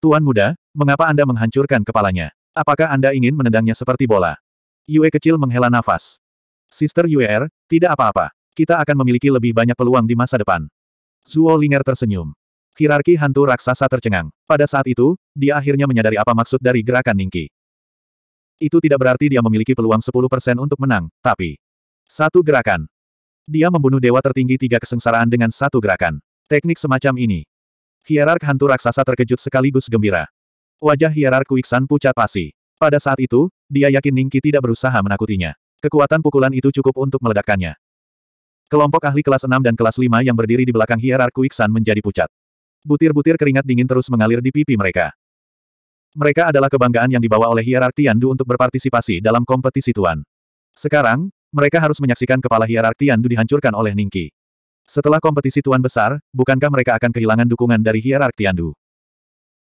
Tuan muda, mengapa Anda menghancurkan kepalanya? Apakah Anda ingin menendangnya seperti bola? Yue kecil menghela nafas. Sister Yuer, er, tidak apa-apa. Kita akan memiliki lebih banyak peluang di masa depan. Zuo Linger tersenyum. Hierarki hantu raksasa tercengang. Pada saat itu, dia akhirnya menyadari apa maksud dari gerakan Ningki. Itu tidak berarti dia memiliki peluang 10% untuk menang, tapi satu gerakan. Dia membunuh dewa tertinggi tiga kesengsaraan dengan satu gerakan. Teknik semacam ini. Hierark hantu raksasa terkejut sekaligus gembira. Wajah hierark Wiksan pucat pasi. Pada saat itu, dia yakin Ningki tidak berusaha menakutinya. Kekuatan pukulan itu cukup untuk meledakkannya. Kelompok ahli kelas 6 dan kelas 5 yang berdiri di belakang hierark Wiksan menjadi pucat. Butir-butir keringat dingin terus mengalir di pipi mereka. Mereka adalah kebanggaan yang dibawa oleh hierark Tiandu untuk berpartisipasi dalam kompetisi tuan. Sekarang, mereka harus menyaksikan kepala hierarki Yandu dihancurkan oleh Ningki. Setelah kompetisi tuan besar, bukankah mereka akan kehilangan dukungan dari hierarki Yandu?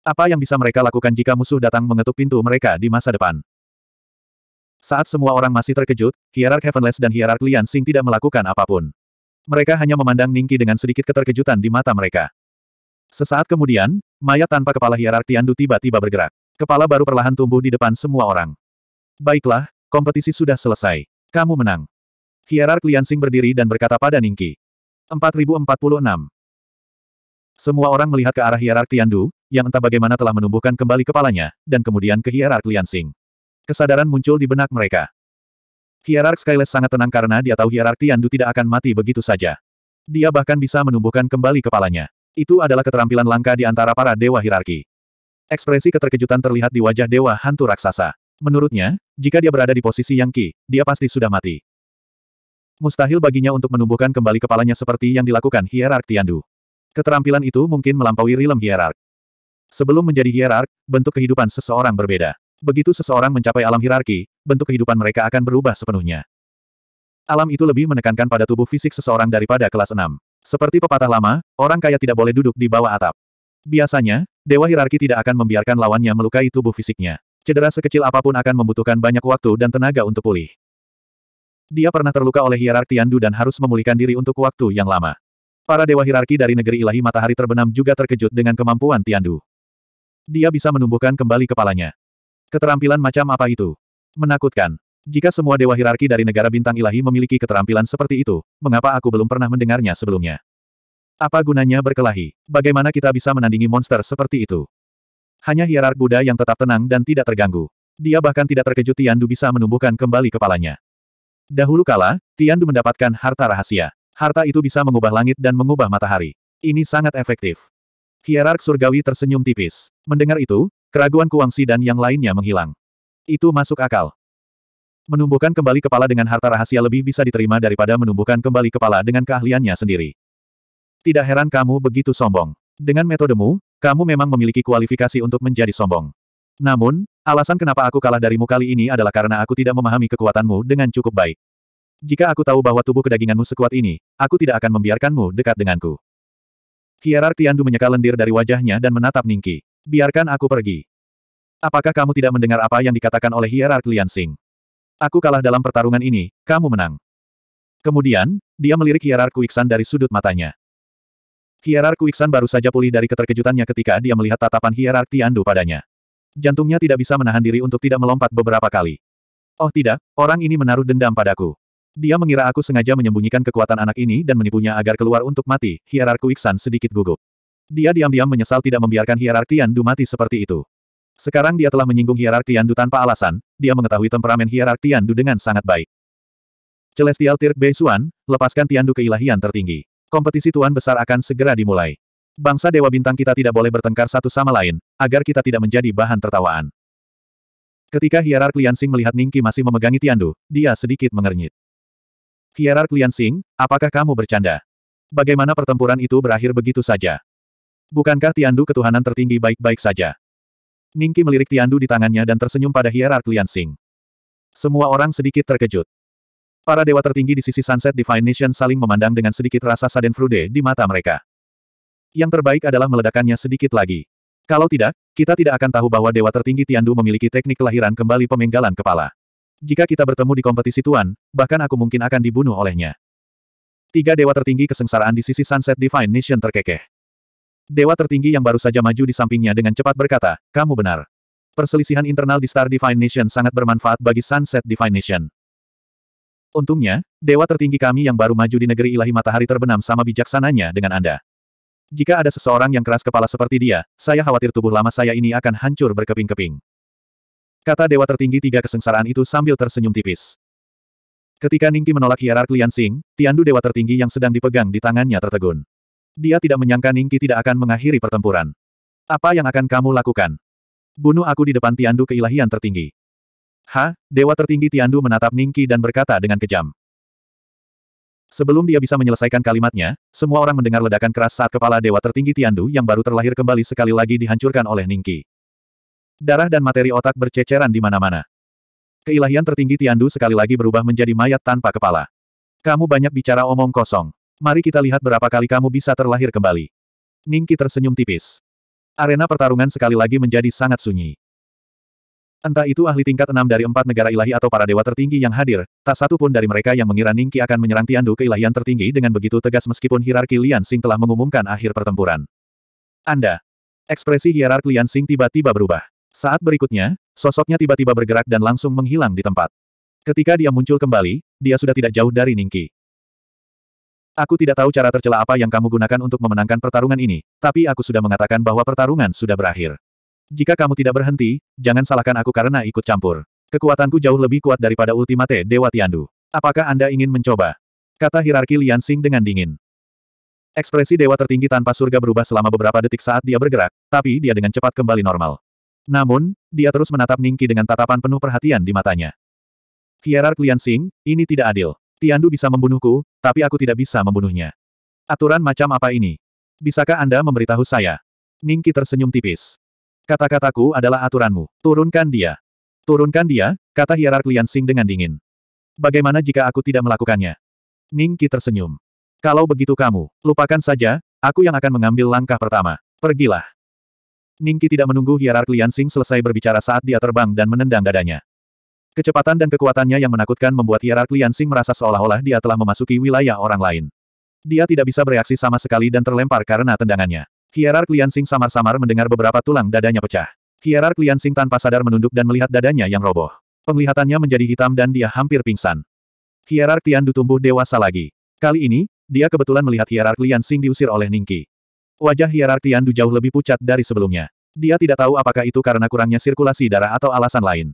Apa yang bisa mereka lakukan jika musuh datang mengetuk pintu mereka di masa depan? Saat semua orang masih terkejut, hierark Heavenless dan hierark Lian Sing tidak melakukan apapun. Mereka hanya memandang Ningki dengan sedikit keterkejutan di mata mereka. Sesaat kemudian, mayat tanpa kepala hierark Du tiba-tiba bergerak. Kepala baru perlahan tumbuh di depan semua orang. Baiklah, kompetisi sudah selesai. Kamu menang. Hierark Liansing berdiri dan berkata pada Ningki. 4046. Semua orang melihat ke arah Hierark Tiandu, yang entah bagaimana telah menumbuhkan kembali kepalanya, dan kemudian ke Hierark Liansing. Kesadaran muncul di benak mereka. Hierark Skyless sangat tenang karena dia tahu Hierark Tiandu tidak akan mati begitu saja. Dia bahkan bisa menumbuhkan kembali kepalanya. Itu adalah keterampilan langka di antara para dewa hierarki. Ekspresi keterkejutan terlihat di wajah dewa hantu raksasa. Menurutnya, jika dia berada di posisi yang Qi, dia pasti sudah mati. Mustahil baginya untuk menumbuhkan kembali kepalanya seperti yang dilakukan hierark Tiandu. Keterampilan itu mungkin melampaui rilem hierark. Sebelum menjadi hierark, bentuk kehidupan seseorang berbeda. Begitu seseorang mencapai alam hierarki, bentuk kehidupan mereka akan berubah sepenuhnya. Alam itu lebih menekankan pada tubuh fisik seseorang daripada kelas 6. Seperti pepatah lama, orang kaya tidak boleh duduk di bawah atap. Biasanya, dewa hierarki tidak akan membiarkan lawannya melukai tubuh fisiknya. Cedera sekecil apapun akan membutuhkan banyak waktu dan tenaga untuk pulih. Dia pernah terluka oleh hierarki Yandu dan harus memulihkan diri untuk waktu yang lama. Para dewa hierarki dari negeri ilahi matahari terbenam juga terkejut dengan kemampuan Tiandu. Dia bisa menumbuhkan kembali kepalanya. Keterampilan macam apa itu? Menakutkan. Jika semua dewa hierarki dari negara bintang ilahi memiliki keterampilan seperti itu, mengapa aku belum pernah mendengarnya sebelumnya? Apa gunanya berkelahi? Bagaimana kita bisa menandingi monster seperti itu? Hanya hierark Buddha yang tetap tenang dan tidak terganggu. Dia bahkan tidak terkejut Tian Du bisa menumbuhkan kembali kepalanya. Dahulu kala, Tian Du mendapatkan harta rahasia. Harta itu bisa mengubah langit dan mengubah matahari. Ini sangat efektif. Hierark surgawi tersenyum tipis. Mendengar itu, keraguan Kuangsi dan yang lainnya menghilang. Itu masuk akal. Menumbuhkan kembali kepala dengan harta rahasia lebih bisa diterima daripada menumbuhkan kembali kepala dengan keahliannya sendiri. Tidak heran kamu begitu sombong. Dengan metodemu, kamu memang memiliki kualifikasi untuk menjadi sombong. Namun, alasan kenapa aku kalah darimu kali ini adalah karena aku tidak memahami kekuatanmu dengan cukup baik. Jika aku tahu bahwa tubuh kedaginganmu sekuat ini, aku tidak akan membiarkanmu dekat denganku. Hierar Tiandu menyeka lendir dari wajahnya dan menatap Ningki. Biarkan aku pergi. Apakah kamu tidak mendengar apa yang dikatakan oleh Hierar Liansing? Aku kalah dalam pertarungan ini, kamu menang. Kemudian, dia melirik Hierar Kuiksan dari sudut matanya. Hierar Kuiksan baru saja pulih dari keterkejutannya ketika dia melihat tatapan Hierark Tiandu padanya. Jantungnya tidak bisa menahan diri untuk tidak melompat beberapa kali. Oh tidak, orang ini menaruh dendam padaku. Dia mengira aku sengaja menyembunyikan kekuatan anak ini dan menipunya agar keluar untuk mati, Hierar Kuiksan sedikit gugup. Dia diam-diam menyesal tidak membiarkan Hierark Tiandu mati seperti itu. Sekarang dia telah menyinggung Hierark Tiandu tanpa alasan, dia mengetahui temperamen Hierark Tiandu dengan sangat baik. Celestial Tirk Beisuan, lepaskan Tiandu keilahian tertinggi. Kompetisi Tuan Besar akan segera dimulai. Bangsa Dewa Bintang kita tidak boleh bertengkar satu sama lain, agar kita tidak menjadi bahan tertawaan. Ketika Hierark Liansing melihat Ningki masih memegangi Tiandu, dia sedikit mengernyit. Hierark Liansing, apakah kamu bercanda? Bagaimana pertempuran itu berakhir begitu saja? Bukankah Tiandu ketuhanan tertinggi baik-baik saja? Ningki melirik Tiandu di tangannya dan tersenyum pada Hierark Liansing. Semua orang sedikit terkejut. Para dewa tertinggi di sisi Sunset Divine Nation saling memandang dengan sedikit rasa saden frude di mata mereka. Yang terbaik adalah meledakannya sedikit lagi. Kalau tidak, kita tidak akan tahu bahwa Dewa Tertinggi Tiandu memiliki teknik kelahiran kembali pemenggalan kepala. Jika kita bertemu di kompetisi Tuan, bahkan aku mungkin akan dibunuh olehnya. Tiga Dewa Tertinggi kesengsaraan di sisi Sunset Divine Nation terkekeh. Dewa Tertinggi yang baru saja maju di sampingnya dengan cepat berkata, kamu benar. Perselisihan internal di Star Divine Nation sangat bermanfaat bagi Sunset Divine Nation. Untungnya, dewa tertinggi kami yang baru maju di negeri ilahi matahari terbenam sama bijaksananya dengan Anda. Jika ada seseorang yang keras kepala seperti dia, saya khawatir tubuh lama saya ini akan hancur berkeping-keping. Kata dewa tertinggi tiga kesengsaraan itu sambil tersenyum tipis. Ketika Ningki menolak hierark Lian Xing, Tiandu dewa tertinggi yang sedang dipegang di tangannya tertegun. Dia tidak menyangka Ningki tidak akan mengakhiri pertempuran. Apa yang akan kamu lakukan? Bunuh aku di depan Tiandu keilahian tertinggi. Ha, Dewa Tertinggi Tiandu menatap Ningki dan berkata dengan kejam. Sebelum dia bisa menyelesaikan kalimatnya, semua orang mendengar ledakan keras saat kepala Dewa Tertinggi Tiandu yang baru terlahir kembali sekali lagi dihancurkan oleh Ningki. Darah dan materi otak berceceran di mana-mana. Keilahian tertinggi Tiandu sekali lagi berubah menjadi mayat tanpa kepala. Kamu banyak bicara omong kosong. Mari kita lihat berapa kali kamu bisa terlahir kembali. Ningki tersenyum tipis. Arena pertarungan sekali lagi menjadi sangat sunyi. Entah itu ahli tingkat enam dari empat negara ilahi atau para dewa tertinggi yang hadir, tak satu pun dari mereka yang mengira Ningqi akan menyerang Tiandu ke keilahian tertinggi dengan begitu tegas meskipun hierarki Lian Xing telah mengumumkan akhir pertempuran. Anda. Ekspresi hierarki Lian Xing tiba-tiba berubah. Saat berikutnya, sosoknya tiba-tiba bergerak dan langsung menghilang di tempat. Ketika dia muncul kembali, dia sudah tidak jauh dari Ningqi. Aku tidak tahu cara tercela apa yang kamu gunakan untuk memenangkan pertarungan ini, tapi aku sudah mengatakan bahwa pertarungan sudah berakhir. Jika kamu tidak berhenti, jangan salahkan aku karena ikut campur. Kekuatanku jauh lebih kuat daripada ultimate Dewa Tiandu. Apakah Anda ingin mencoba? Kata hierarki Lian Xing dengan dingin. Ekspresi Dewa tertinggi tanpa surga berubah selama beberapa detik saat dia bergerak, tapi dia dengan cepat kembali normal. Namun, dia terus menatap Ningki dengan tatapan penuh perhatian di matanya. Hierark Lian Xing, ini tidak adil. Tiandu bisa membunuhku, tapi aku tidak bisa membunuhnya. Aturan macam apa ini? Bisakah Anda memberitahu saya? Ningki tersenyum tipis. Kata-kataku adalah aturanmu. Turunkan dia. Turunkan dia, kata hierark Lian dengan dingin. Bagaimana jika aku tidak melakukannya? Ning Qi tersenyum. Kalau begitu kamu, lupakan saja, aku yang akan mengambil langkah pertama. Pergilah. Ning Qi tidak menunggu hierark Lian selesai berbicara saat dia terbang dan menendang dadanya. Kecepatan dan kekuatannya yang menakutkan membuat hierark Lian merasa seolah-olah dia telah memasuki wilayah orang lain. Dia tidak bisa bereaksi sama sekali dan terlempar karena tendangannya. Hierark Kliansing samar-samar mendengar beberapa tulang dadanya pecah. Hierark Kliansing tanpa sadar menunduk dan melihat dadanya yang roboh. Penglihatannya menjadi hitam dan dia hampir pingsan. Hierark Tiandu tumbuh dewasa lagi. Kali ini, dia kebetulan melihat Hierark Kliansing diusir oleh Ningki. Wajah Hierark Tiandu jauh lebih pucat dari sebelumnya. Dia tidak tahu apakah itu karena kurangnya sirkulasi darah atau alasan lain.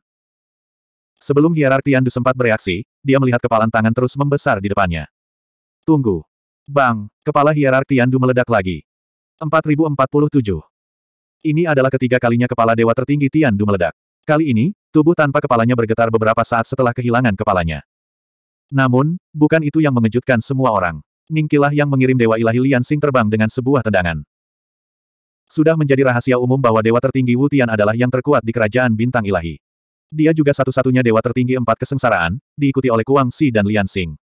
Sebelum Hierark Tiandu sempat bereaksi, dia melihat kepalan tangan terus membesar di depannya. Tunggu. Bang, kepala Hierark Tiandu meledak lagi. 4047. Ini adalah ketiga kalinya kepala dewa tertinggi Tian Du meledak. Kali ini, tubuh tanpa kepalanya bergetar beberapa saat setelah kehilangan kepalanya. Namun, bukan itu yang mengejutkan semua orang. Ningkilah yang mengirim Dewa Ilahi Lian Sing terbang dengan sebuah tendangan. Sudah menjadi rahasia umum bahwa Dewa Tertinggi Wu Tian adalah yang terkuat di Kerajaan Bintang Ilahi. Dia juga satu-satunya Dewa Tertinggi Empat Kesengsaraan, diikuti oleh Kuang Si dan Lian Sing.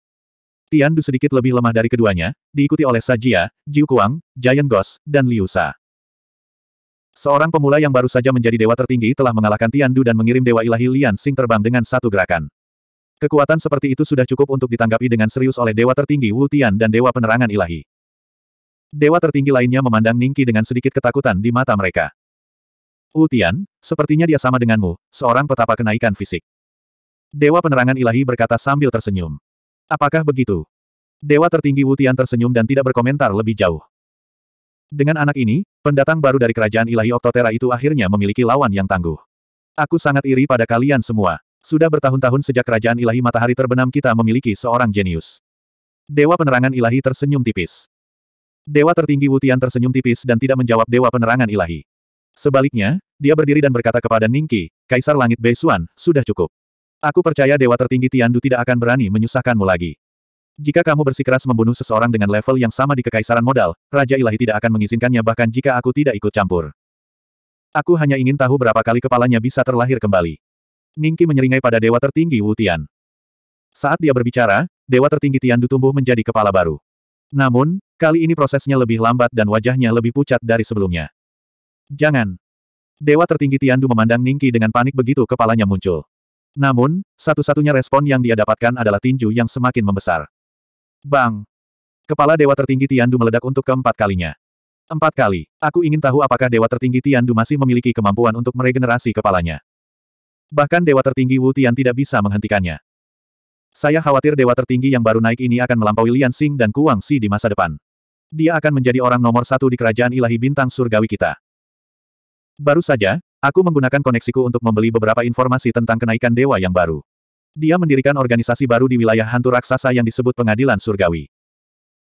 Tian Du sedikit lebih lemah dari keduanya, diikuti oleh Sajia, Jiu Kuang, Giant Ghost, dan Liu Sa. Seorang pemula yang baru saja menjadi dewa tertinggi telah mengalahkan Tian Du dan mengirim dewa ilahi Lian Sing terbang dengan satu gerakan. Kekuatan seperti itu sudah cukup untuk ditanggapi dengan serius oleh dewa tertinggi Wu Tian dan dewa penerangan ilahi. Dewa tertinggi lainnya memandang Ningki dengan sedikit ketakutan di mata mereka. Wu Tian, sepertinya dia sama denganmu, seorang petapa kenaikan fisik. Dewa penerangan ilahi berkata sambil tersenyum. Apakah begitu? Dewa tertinggi Wutian tersenyum dan tidak berkomentar lebih jauh. Dengan anak ini, pendatang baru dari kerajaan ilahi Oktotera itu akhirnya memiliki lawan yang tangguh. Aku sangat iri pada kalian semua. Sudah bertahun-tahun sejak kerajaan ilahi matahari terbenam kita memiliki seorang jenius. Dewa penerangan ilahi tersenyum tipis. Dewa tertinggi Wutian tersenyum tipis dan tidak menjawab Dewa penerangan ilahi. Sebaliknya, dia berdiri dan berkata kepada Ningki, Kaisar Langit Beisuan, sudah cukup. Aku percaya dewa tertinggi Tiandu tidak akan berani menyusahkanmu lagi. Jika kamu bersikeras membunuh seseorang dengan level yang sama di kekaisaran modal, Raja Ilahi tidak akan mengizinkannya bahkan jika aku tidak ikut campur. Aku hanya ingin tahu berapa kali kepalanya bisa terlahir kembali. Ningki menyeringai pada dewa tertinggi Wu Tian. Saat dia berbicara, dewa tertinggi Tiandu tumbuh menjadi kepala baru. Namun, kali ini prosesnya lebih lambat dan wajahnya lebih pucat dari sebelumnya. Jangan. Dewa tertinggi Tiandu memandang Ningki dengan panik begitu kepalanya muncul. Namun, satu-satunya respon yang dia dapatkan adalah tinju yang semakin membesar. Bang! Kepala Dewa Tertinggi Tiandu meledak untuk keempat kalinya. Empat kali. Aku ingin tahu apakah Dewa Tertinggi Tiandu masih memiliki kemampuan untuk meregenerasi kepalanya. Bahkan Dewa Tertinggi Wu Tian tidak bisa menghentikannya. Saya khawatir Dewa Tertinggi yang baru naik ini akan melampaui Lian Xing dan Kuang Si di masa depan. Dia akan menjadi orang nomor satu di kerajaan ilahi bintang surgawi kita. Baru saja, Aku menggunakan koneksiku untuk membeli beberapa informasi tentang kenaikan dewa yang baru. Dia mendirikan organisasi baru di wilayah hantu raksasa yang disebut Pengadilan Surgawi.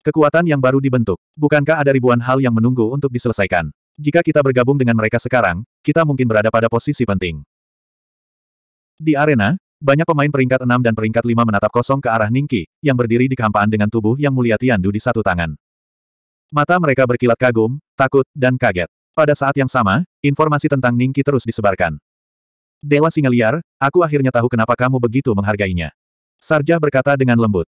Kekuatan yang baru dibentuk. Bukankah ada ribuan hal yang menunggu untuk diselesaikan? Jika kita bergabung dengan mereka sekarang, kita mungkin berada pada posisi penting. Di arena, banyak pemain peringkat 6 dan peringkat 5 menatap kosong ke arah Ningki, yang berdiri di kehampaan dengan tubuh yang mulia Tiandu di satu tangan. Mata mereka berkilat kagum, takut, dan kaget. Pada saat yang sama, informasi tentang Ningki terus disebarkan. Dewa singa liar, aku akhirnya tahu kenapa kamu begitu menghargainya. Sarjah berkata dengan lembut.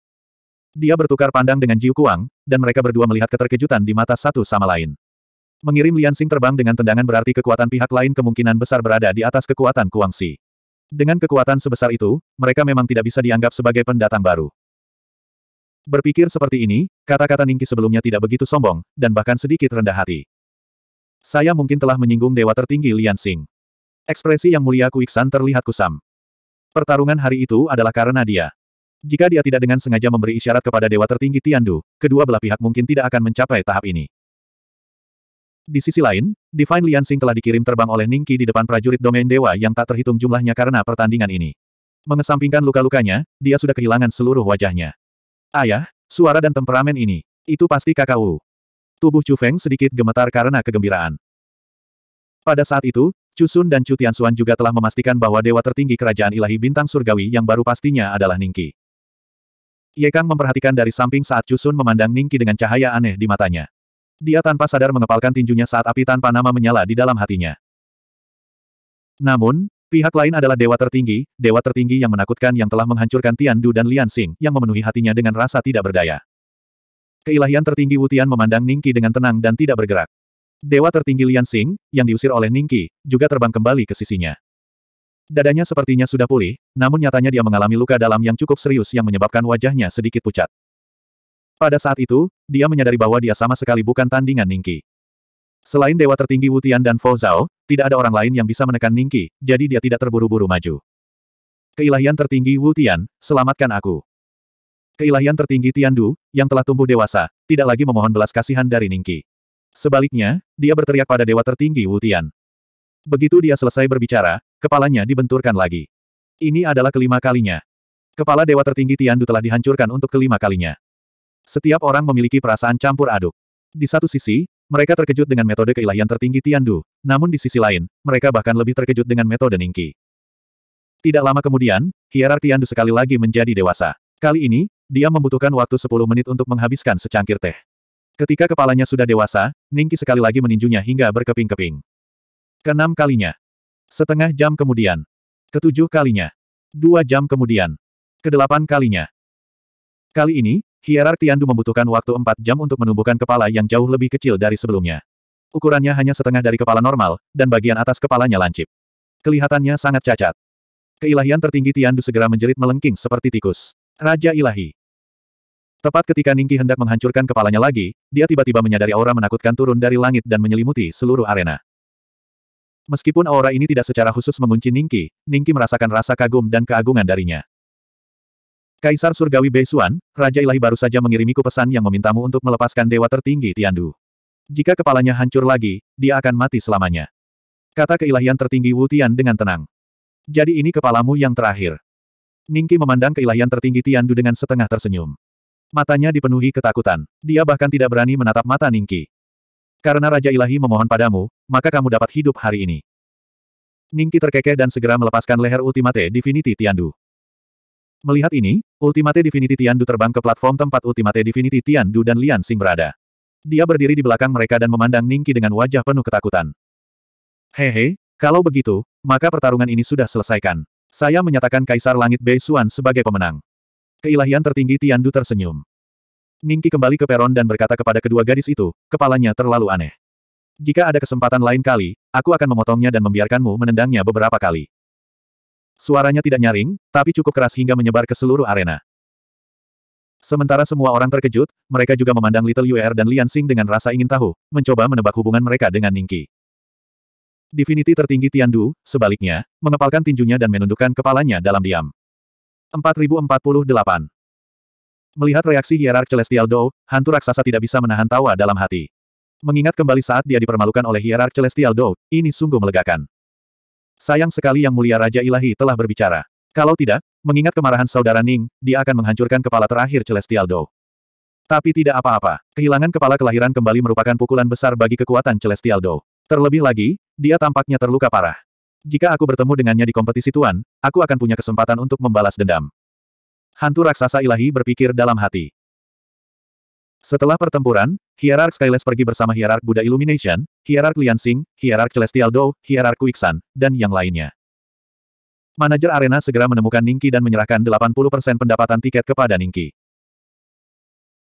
Dia bertukar pandang dengan Jiu Kuang, dan mereka berdua melihat keterkejutan di mata satu sama lain. Mengirim Lian Xing terbang dengan tendangan berarti kekuatan pihak lain kemungkinan besar berada di atas kekuatan Kuang Si. Dengan kekuatan sebesar itu, mereka memang tidak bisa dianggap sebagai pendatang baru. Berpikir seperti ini, kata-kata Ningki sebelumnya tidak begitu sombong, dan bahkan sedikit rendah hati. Saya mungkin telah menyinggung dewa tertinggi Lian Xing. Ekspresi yang mulia Kuiksan terlihat kusam. Pertarungan hari itu adalah karena dia. Jika dia tidak dengan sengaja memberi isyarat kepada dewa tertinggi Tiandu, kedua belah pihak mungkin tidak akan mencapai tahap ini. Di sisi lain, Divine Lian Xing telah dikirim terbang oleh Ningqi di depan prajurit domain dewa yang tak terhitung jumlahnya karena pertandingan ini. Mengesampingkan luka-lukanya, dia sudah kehilangan seluruh wajahnya. Ayah, suara dan temperamen ini. Itu pasti kakak Tubuh Chu Feng sedikit gemetar karena kegembiraan. Pada saat itu, Chu Sun dan Chu Tianxuan juga telah memastikan bahwa dewa tertinggi kerajaan ilahi bintang surgawi yang baru pastinya adalah Ningqi. Ye Kang memperhatikan dari samping saat Chu Sun memandang Ningqi dengan cahaya aneh di matanya. Dia tanpa sadar mengepalkan tinjunya saat api tanpa nama menyala di dalam hatinya. Namun, pihak lain adalah dewa tertinggi, dewa tertinggi yang menakutkan yang telah menghancurkan Tian Du dan Lian Xing, yang memenuhi hatinya dengan rasa tidak berdaya. Keilahian tertinggi Wutian memandang Ningki dengan tenang dan tidak bergerak. Dewa tertinggi Lian Xing, yang diusir oleh Ningki, juga terbang kembali ke sisinya. Dadanya sepertinya sudah pulih, namun nyatanya dia mengalami luka dalam yang cukup serius yang menyebabkan wajahnya sedikit pucat. Pada saat itu, dia menyadari bahwa dia sama sekali bukan tandingan Ningki. Selain dewa tertinggi Wutian dan Fo Zhao, tidak ada orang lain yang bisa menekan Ningki, jadi dia tidak terburu-buru maju. Keilahian tertinggi Wutian, selamatkan aku. Keilahian tertinggi Tiandu, yang telah tumbuh dewasa, tidak lagi memohon belas kasihan dari Ningki. Sebaliknya, dia berteriak pada dewa tertinggi Wu Tian. Begitu dia selesai berbicara, kepalanya dibenturkan lagi. Ini adalah kelima kalinya. Kepala dewa tertinggi Tiandu telah dihancurkan untuk kelima kalinya. Setiap orang memiliki perasaan campur aduk. Di satu sisi, mereka terkejut dengan metode keilahian tertinggi Tiandu, namun di sisi lain, mereka bahkan lebih terkejut dengan metode Ningki. Tidak lama kemudian, hierarki Du sekali lagi menjadi dewasa. Kali ini, dia membutuhkan waktu 10 menit untuk menghabiskan secangkir teh. Ketika kepalanya sudah dewasa, Ningki sekali lagi meninjunya hingga berkeping-keping. Keenam kalinya. Setengah jam kemudian. Ketujuh kalinya. Dua jam kemudian. Kedelapan kalinya. Kali ini, hierarki Andu membutuhkan waktu empat jam untuk menumbuhkan kepala yang jauh lebih kecil dari sebelumnya. Ukurannya hanya setengah dari kepala normal, dan bagian atas kepalanya lancip. Kelihatannya sangat cacat. Keilahian tertinggi Tiandu segera menjerit melengking seperti tikus. Raja Ilahi. Tepat ketika Ningki hendak menghancurkan kepalanya lagi, dia tiba-tiba menyadari aura menakutkan turun dari langit dan menyelimuti seluruh arena. Meskipun aura ini tidak secara khusus mengunci Ningki, Ningki merasakan rasa kagum dan keagungan darinya. Kaisar Surgawi Beisuan, Raja Ilahi baru saja mengirimiku pesan yang memintamu untuk melepaskan dewa tertinggi Tiandu. Jika kepalanya hancur lagi, dia akan mati selamanya. Kata keilahian tertinggi Wu Tian dengan tenang. Jadi ini kepalamu yang terakhir. Ningki memandang keilahian tertinggi Tiandu dengan setengah tersenyum. Matanya dipenuhi ketakutan. Dia bahkan tidak berani menatap mata Ningki. Karena Raja Ilahi memohon padamu, maka kamu dapat hidup hari ini. Ningki terkekeh dan segera melepaskan leher Ultimate Divinity Tiandu. Melihat ini, Ultimate Divinity Tiandu terbang ke platform tempat Ultimate Divinity Tiandu dan Lian Xing berada. Dia berdiri di belakang mereka dan memandang Ningki dengan wajah penuh ketakutan. Hehe, kalau begitu, maka pertarungan ini sudah selesaikan. Saya menyatakan Kaisar Langit Bei Xuan sebagai pemenang. Keilahian tertinggi Tiandu tersenyum. Ningki kembali ke peron dan berkata kepada kedua gadis itu, kepalanya terlalu aneh. Jika ada kesempatan lain kali, aku akan memotongnya dan membiarkanmu menendangnya beberapa kali. Suaranya tidak nyaring, tapi cukup keras hingga menyebar ke seluruh arena. Sementara semua orang terkejut, mereka juga memandang Little Yuer dan Lian Xing dengan rasa ingin tahu, mencoba menebak hubungan mereka dengan Ningki. Divinity tertinggi Tiandu, sebaliknya, mengepalkan tinjunya dan menundukkan kepalanya dalam diam. 4048. Melihat reaksi Hierarch Celestial Dou, hantu raksasa tidak bisa menahan tawa dalam hati. Mengingat kembali saat dia dipermalukan oleh Hierarch Celestial Dou, ini sungguh melegakan. Sayang sekali Yang Mulia Raja Ilahi telah berbicara. Kalau tidak, mengingat kemarahan saudara Ning, dia akan menghancurkan kepala terakhir Celestial Dou. Tapi tidak apa-apa, kehilangan kepala kelahiran kembali merupakan pukulan besar bagi kekuatan Celestial Dou. Terlebih lagi, dia tampaknya terluka parah. Jika aku bertemu dengannya di kompetisi Tuan, aku akan punya kesempatan untuk membalas dendam. Hantu raksasa ilahi berpikir dalam hati. Setelah pertempuran, Hierark Skyless pergi bersama Hierark Buddha Illumination, Hierark Liansing, Hierark Celestial Dou, Hierark Kuiksan, dan yang lainnya. Manajer arena segera menemukan Ningki dan menyerahkan 80% pendapatan tiket kepada Ningki.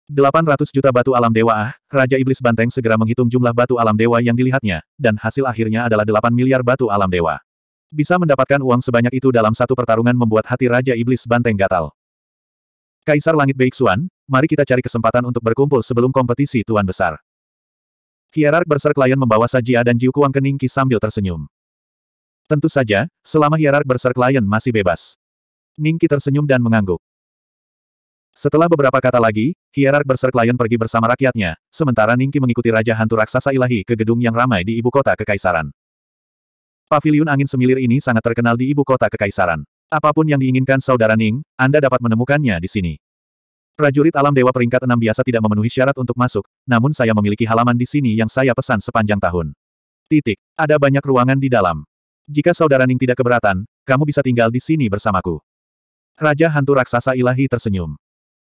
800 juta batu alam dewa ah, Raja Iblis Banteng segera menghitung jumlah batu alam dewa yang dilihatnya, dan hasil akhirnya adalah 8 miliar batu alam dewa. Bisa mendapatkan uang sebanyak itu dalam satu pertarungan membuat hati Raja Iblis Banteng gatal. Kaisar Langit Beiksuan, mari kita cari kesempatan untuk berkumpul sebelum kompetisi Tuan Besar. Hierark Berserk Lion membawa Sajia dan Jiu Kuang ke Ningki sambil tersenyum. Tentu saja, selama Hierark Berserk Lion masih bebas. Ningki tersenyum dan mengangguk. Setelah beberapa kata lagi, hierark berserk Lion pergi bersama rakyatnya, sementara Ningki mengikuti Raja Hantu Raksasa Ilahi ke gedung yang ramai di ibu kota Kekaisaran. Paviliun angin semilir ini sangat terkenal di ibu kota Kekaisaran. Apapun yang diinginkan Saudara Ning, Anda dapat menemukannya di sini. Prajurit alam dewa peringkat 6 biasa tidak memenuhi syarat untuk masuk, namun saya memiliki halaman di sini yang saya pesan sepanjang tahun. Titik. Ada banyak ruangan di dalam. Jika saudara Ning tidak keberatan, kamu bisa tinggal di sini bersamaku. Raja hantu raksasa ilahi tersenyum.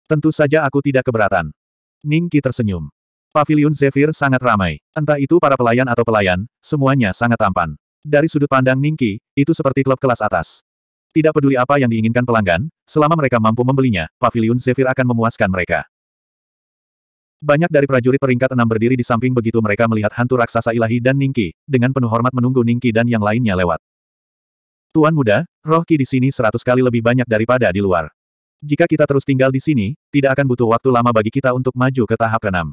Tentu saja aku tidak keberatan. Ning tersenyum. Paviliun Zephyr sangat ramai. Entah itu para pelayan atau pelayan, semuanya sangat tampan. Dari sudut pandang Ning itu seperti klub kelas atas. Tidak peduli apa yang diinginkan pelanggan, selama mereka mampu membelinya, paviliun Zephyr akan memuaskan mereka. Banyak dari prajurit peringkat enam berdiri di samping begitu mereka melihat hantu raksasa ilahi dan Ningki, dengan penuh hormat menunggu Ningki dan yang lainnya lewat. Tuan muda, roh ki di sini seratus kali lebih banyak daripada di luar. Jika kita terus tinggal di sini, tidak akan butuh waktu lama bagi kita untuk maju ke tahap keenam.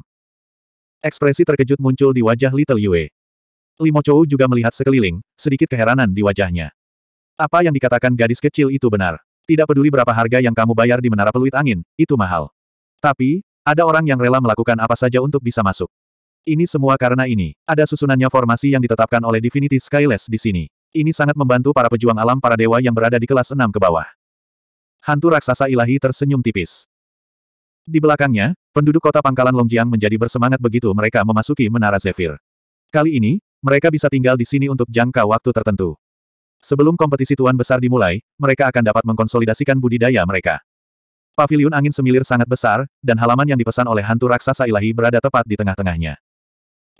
Ekspresi terkejut muncul di wajah Little Yue. Limo Chou juga melihat sekeliling, sedikit keheranan di wajahnya. Apa yang dikatakan gadis kecil itu benar. Tidak peduli berapa harga yang kamu bayar di menara peluit angin, itu mahal. Tapi, ada orang yang rela melakukan apa saja untuk bisa masuk. Ini semua karena ini. Ada susunannya formasi yang ditetapkan oleh Divinity Skyless di sini. Ini sangat membantu para pejuang alam para dewa yang berada di kelas 6 ke bawah hantu raksasa ilahi tersenyum tipis. Di belakangnya, penduduk kota pangkalan Longjiang menjadi bersemangat begitu mereka memasuki Menara Zephyr. Kali ini, mereka bisa tinggal di sini untuk jangka waktu tertentu. Sebelum kompetisi tuan besar dimulai, mereka akan dapat mengkonsolidasikan budidaya mereka. Paviliun angin semilir sangat besar, dan halaman yang dipesan oleh hantu raksasa ilahi berada tepat di tengah-tengahnya.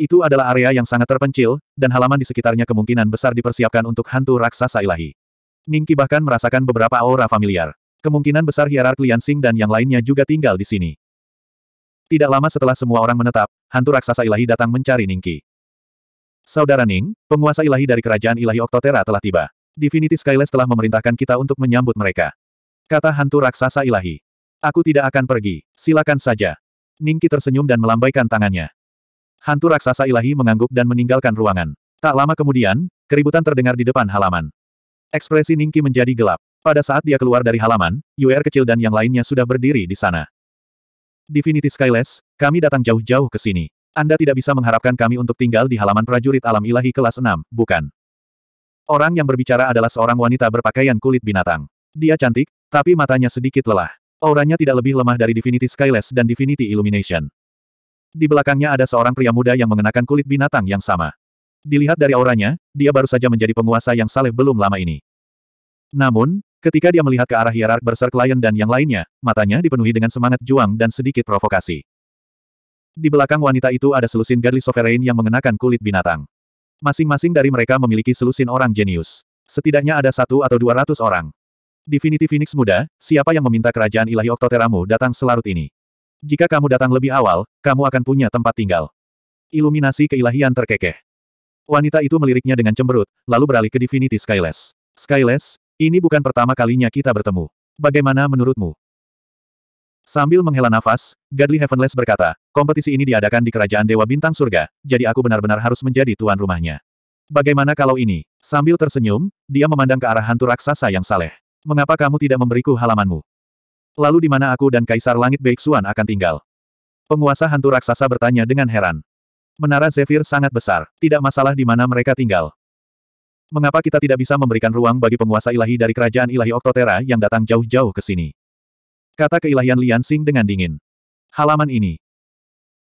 Itu adalah area yang sangat terpencil, dan halaman di sekitarnya kemungkinan besar dipersiapkan untuk hantu raksasa ilahi. Ningki bahkan merasakan beberapa aura familiar. Kemungkinan besar hierark Lian Xing dan yang lainnya juga tinggal di sini. Tidak lama setelah semua orang menetap, hantu raksasa ilahi datang mencari Ningki. Saudara Ning, penguasa ilahi dari kerajaan ilahi Oktotera telah tiba. Divinity Skyless telah memerintahkan kita untuk menyambut mereka. Kata hantu raksasa ilahi. Aku tidak akan pergi, silakan saja. Ningki tersenyum dan melambaikan tangannya. Hantu raksasa ilahi mengangguk dan meninggalkan ruangan. Tak lama kemudian, keributan terdengar di depan halaman. Ekspresi Ningki menjadi gelap. Pada saat dia keluar dari halaman, UR kecil dan yang lainnya sudah berdiri di sana. Divinity Skyless, kami datang jauh-jauh ke sini. Anda tidak bisa mengharapkan kami untuk tinggal di halaman prajurit alam ilahi kelas 6, bukan? Orang yang berbicara adalah seorang wanita berpakaian kulit binatang. Dia cantik, tapi matanya sedikit lelah. Auranya tidak lebih lemah dari Divinity Skyless dan Divinity Illumination. Di belakangnya ada seorang pria muda yang mengenakan kulit binatang yang sama. Dilihat dari auranya, dia baru saja menjadi penguasa yang saleh belum lama ini. Namun, Ketika dia melihat ke arah hierark berserk Lion dan yang lainnya, matanya dipenuhi dengan semangat juang dan sedikit provokasi. Di belakang wanita itu ada selusin Godly Sovereign yang mengenakan kulit binatang. Masing-masing dari mereka memiliki selusin orang jenius. Setidaknya ada satu atau dua ratus orang. Divinity Phoenix muda, siapa yang meminta kerajaan ilahi Oktoteramu datang selarut ini? Jika kamu datang lebih awal, kamu akan punya tempat tinggal. Iluminasi keilahian terkekeh. Wanita itu meliriknya dengan cemberut, lalu beralih ke Divinity Skyless. Skyless, ini bukan pertama kalinya kita bertemu. Bagaimana menurutmu? Sambil menghela nafas, Godly Heavenless berkata, kompetisi ini diadakan di kerajaan Dewa Bintang Surga, jadi aku benar-benar harus menjadi tuan rumahnya. Bagaimana kalau ini? Sambil tersenyum, dia memandang ke arah hantu raksasa yang saleh. Mengapa kamu tidak memberiku halamanmu? Lalu di mana aku dan Kaisar Langit Beixuan akan tinggal? Penguasa hantu raksasa bertanya dengan heran. Menara Zephyr sangat besar, tidak masalah di mana mereka tinggal. Mengapa kita tidak bisa memberikan ruang bagi penguasa ilahi dari kerajaan ilahi Oktotera yang datang jauh-jauh ke sini? Kata keilahian Lian Xing dengan dingin. Halaman ini.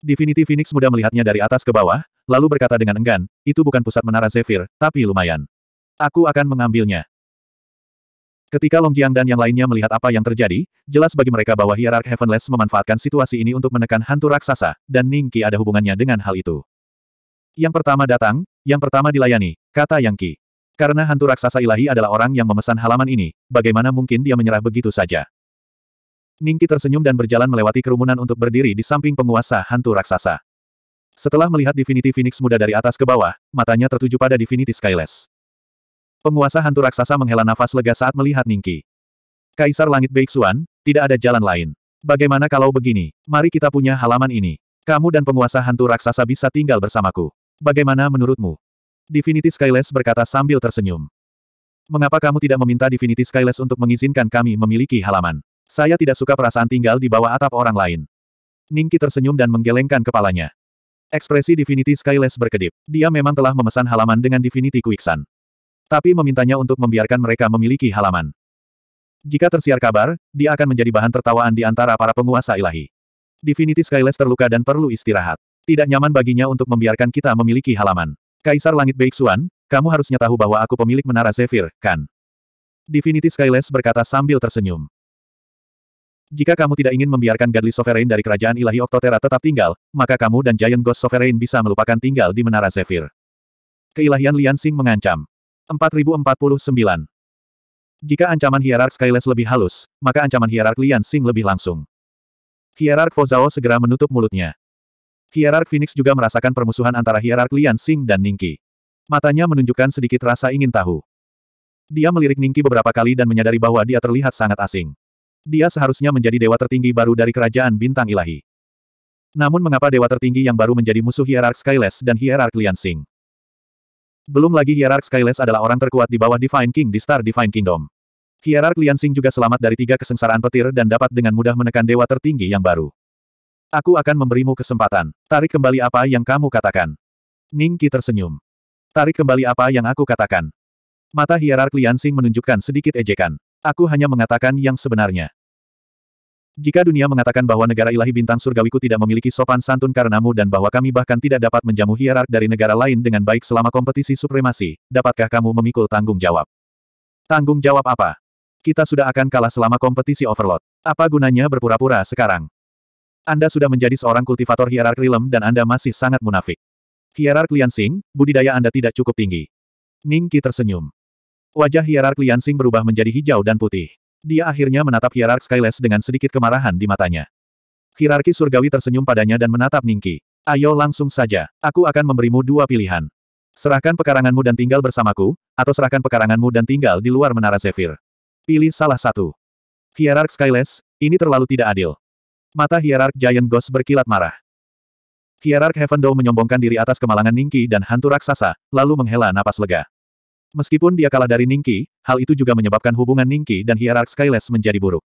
Divinity Phoenix muda melihatnya dari atas ke bawah, lalu berkata dengan enggan, itu bukan pusat menara Zephyr, tapi lumayan. Aku akan mengambilnya. Ketika Long Jiang dan yang lainnya melihat apa yang terjadi, jelas bagi mereka bahwa Hierarch Heavenless memanfaatkan situasi ini untuk menekan hantu raksasa, dan Qi ada hubungannya dengan hal itu. Yang pertama datang, yang pertama dilayani, kata Yang Qi. Karena hantu raksasa ilahi adalah orang yang memesan halaman ini, bagaimana mungkin dia menyerah begitu saja? Ningki tersenyum dan berjalan melewati kerumunan untuk berdiri di samping penguasa hantu raksasa. Setelah melihat Divinity Phoenix muda dari atas ke bawah, matanya tertuju pada Divinity Skyless. Penguasa hantu raksasa menghela nafas lega saat melihat Ningki. Kaisar Langit Beixuan, tidak ada jalan lain. Bagaimana kalau begini? Mari kita punya halaman ini. Kamu dan penguasa hantu raksasa bisa tinggal bersamaku. Bagaimana menurutmu? Divinity Skyless berkata sambil tersenyum. Mengapa kamu tidak meminta Divinity Skyless untuk mengizinkan kami memiliki halaman? Saya tidak suka perasaan tinggal di bawah atap orang lain. Ningki tersenyum dan menggelengkan kepalanya. Ekspresi Divinity Skyless berkedip. Dia memang telah memesan halaman dengan Divinity Quicksan. Tapi memintanya untuk membiarkan mereka memiliki halaman. Jika tersiar kabar, dia akan menjadi bahan tertawaan di antara para penguasa ilahi. Divinity Skyless terluka dan perlu istirahat. Tidak nyaman baginya untuk membiarkan kita memiliki halaman. Kaisar Langit Beixuan, kamu harusnya tahu bahwa aku pemilik menara Zephyr, kan? Divinity Skyless berkata sambil tersenyum. Jika kamu tidak ingin membiarkan Godly Sovereign dari kerajaan ilahi Octotera tetap tinggal, maka kamu dan Giant Ghost Sovereign bisa melupakan tinggal di menara Zephyr. Keilahian Lian Xing mengancam. 4049. Jika ancaman hierark Skyless lebih halus, maka ancaman hierark Lian Xing lebih langsung. Hierark Fozao segera menutup mulutnya. Hierark Phoenix juga merasakan permusuhan antara Hierark Lian Xing dan Ningki. Matanya menunjukkan sedikit rasa ingin tahu. Dia melirik Ningki beberapa kali dan menyadari bahwa dia terlihat sangat asing. Dia seharusnya menjadi dewa tertinggi baru dari kerajaan bintang ilahi. Namun mengapa dewa tertinggi yang baru menjadi musuh Hierark Skyless dan Hierark Lian Xing? Belum lagi Hierark Skyless adalah orang terkuat di bawah Divine King di Star Divine Kingdom. Hierark Lian Xing juga selamat dari tiga kesengsaraan petir dan dapat dengan mudah menekan dewa tertinggi yang baru. Aku akan memberimu kesempatan. Tarik kembali apa yang kamu katakan. Ning Qi tersenyum. Tarik kembali apa yang aku katakan. Mata hierark Lian Xing menunjukkan sedikit ejekan. Aku hanya mengatakan yang sebenarnya. Jika dunia mengatakan bahwa negara ilahi bintang surgawiku tidak memiliki sopan santun karenamu dan bahwa kami bahkan tidak dapat menjamu hierark dari negara lain dengan baik selama kompetisi supremasi, dapatkah kamu memikul tanggung jawab? Tanggung jawab apa? Kita sudah akan kalah selama kompetisi overload. Apa gunanya berpura-pura sekarang? Anda sudah menjadi seorang kultivator hierark rilem dan Anda masih sangat munafik. Hierark Liansing, budidaya Anda tidak cukup tinggi. Ning Qi tersenyum. Wajah hierark Liansing berubah menjadi hijau dan putih. Dia akhirnya menatap hierark Skyless dengan sedikit kemarahan di matanya. Hierarki surgawi tersenyum padanya dan menatap Ning Qi. Ayo langsung saja, aku akan memberimu dua pilihan. Serahkan pekaranganmu dan tinggal bersamaku, atau serahkan pekaranganmu dan tinggal di luar menara Zephyr. Pilih salah satu. Hierark Skyless, ini terlalu tidak adil. Mata Hierark Giant Ghost berkilat marah. Hierark Heaven Dou menyombongkan diri atas kemalangan Ningki dan hantu raksasa, lalu menghela napas lega. Meskipun dia kalah dari Ningki, hal itu juga menyebabkan hubungan Ningki dan Hierark Skyless menjadi buruk.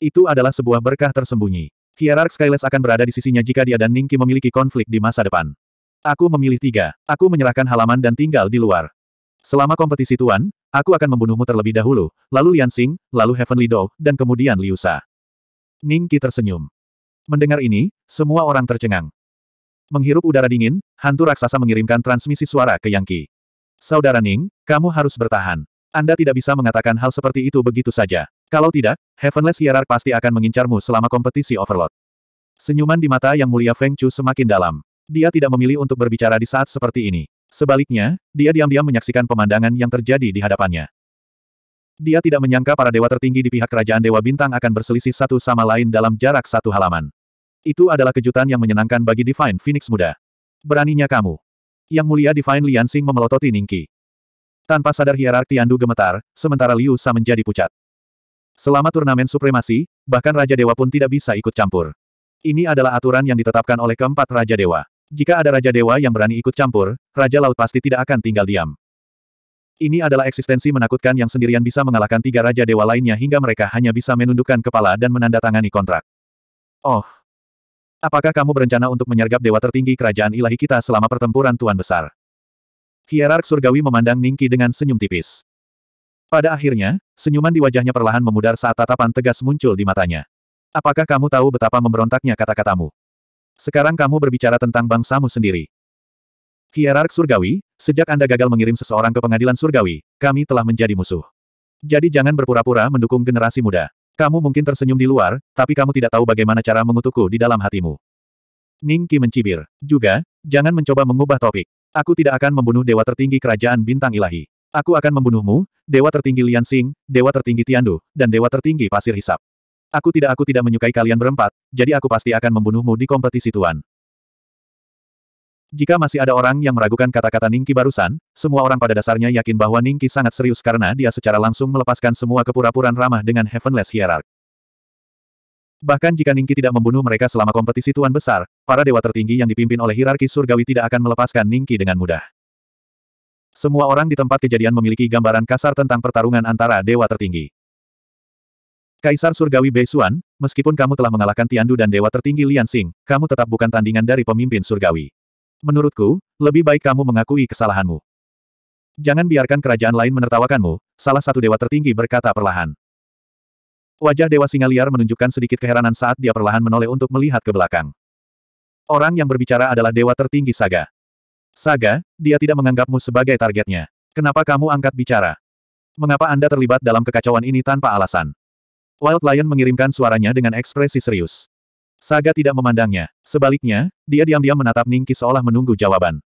Itu adalah sebuah berkah tersembunyi. Hierark Skyless akan berada di sisinya jika dia dan Ningki memiliki konflik di masa depan. Aku memilih tiga. Aku menyerahkan halaman dan tinggal di luar. Selama kompetisi tuan, aku akan membunuhmu terlebih dahulu, lalu Lian Xing, lalu Heavenly Dou, dan kemudian Liusa. Ningki tersenyum. Mendengar ini, semua orang tercengang. Menghirup udara dingin, hantu raksasa mengirimkan transmisi suara ke Yang Qi. Saudara Ning, kamu harus bertahan. Anda tidak bisa mengatakan hal seperti itu begitu saja. Kalau tidak, Heavenless Hierarch pasti akan mengincarmu selama kompetisi Overlord. Senyuman di mata Yang Mulia Feng Chu semakin dalam. Dia tidak memilih untuk berbicara di saat seperti ini. Sebaliknya, dia diam-diam menyaksikan pemandangan yang terjadi di hadapannya. Dia tidak menyangka para dewa tertinggi di pihak kerajaan Dewa Bintang akan berselisih satu sama lain dalam jarak satu halaman. Itu adalah kejutan yang menyenangkan bagi Divine Phoenix muda. Beraninya kamu. Yang mulia Divine Liansing memelototi Ningki. Tanpa sadar hierarki Andu gemetar, sementara Liu Sa menjadi pucat. Selama turnamen supremasi, bahkan Raja Dewa pun tidak bisa ikut campur. Ini adalah aturan yang ditetapkan oleh keempat Raja Dewa. Jika ada Raja Dewa yang berani ikut campur, Raja Laut pasti tidak akan tinggal diam. Ini adalah eksistensi menakutkan yang sendirian bisa mengalahkan tiga raja dewa lainnya hingga mereka hanya bisa menundukkan kepala dan menandatangani kontrak. Oh. Apakah kamu berencana untuk menyergap dewa tertinggi kerajaan ilahi kita selama pertempuran Tuan Besar? Hierark Surgawi memandang Ningki dengan senyum tipis. Pada akhirnya, senyuman di wajahnya perlahan memudar saat tatapan tegas muncul di matanya. Apakah kamu tahu betapa memberontaknya kata-katamu? Sekarang kamu berbicara tentang bangsamu sendiri. Hierark Surgawi, Sejak Anda gagal mengirim seseorang ke pengadilan surgawi, kami telah menjadi musuh. Jadi jangan berpura-pura mendukung generasi muda. Kamu mungkin tersenyum di luar, tapi kamu tidak tahu bagaimana cara mengutukku di dalam hatimu. Ning Ningki mencibir. Juga, jangan mencoba mengubah topik. Aku tidak akan membunuh dewa tertinggi kerajaan bintang ilahi. Aku akan membunuhmu, dewa tertinggi Lian Xing, dewa tertinggi Tiandu, dan dewa tertinggi Pasir Hisap. Aku tidak aku tidak menyukai kalian berempat, jadi aku pasti akan membunuhmu di kompetisi Tuan. Jika masih ada orang yang meragukan kata-kata Ningki barusan, semua orang pada dasarnya yakin bahwa Ningki sangat serius karena dia secara langsung melepaskan semua kepura-puraan ramah dengan Heavenless Hierarch. Bahkan jika Ningki tidak membunuh mereka selama kompetisi Tuan Besar, para dewa tertinggi yang dipimpin oleh hierarki surgawi tidak akan melepaskan Ningki dengan mudah. Semua orang di tempat kejadian memiliki gambaran kasar tentang pertarungan antara dewa tertinggi. Kaisar Surgawi Beisuan, meskipun kamu telah mengalahkan Tiandu dan Dewa Tertinggi Lian Xing, kamu tetap bukan tandingan dari pemimpin Surgawi. Menurutku, lebih baik kamu mengakui kesalahanmu. Jangan biarkan kerajaan lain menertawakanmu, salah satu dewa tertinggi berkata perlahan. Wajah Dewa Singa Liar menunjukkan sedikit keheranan saat dia perlahan menoleh untuk melihat ke belakang. Orang yang berbicara adalah dewa tertinggi Saga. Saga, dia tidak menganggapmu sebagai targetnya. Kenapa kamu angkat bicara? Mengapa Anda terlibat dalam kekacauan ini tanpa alasan? Wild Lion mengirimkan suaranya dengan ekspresi serius. Saga tidak memandangnya. Sebaliknya, dia diam-diam menatap Ningki seolah menunggu jawaban.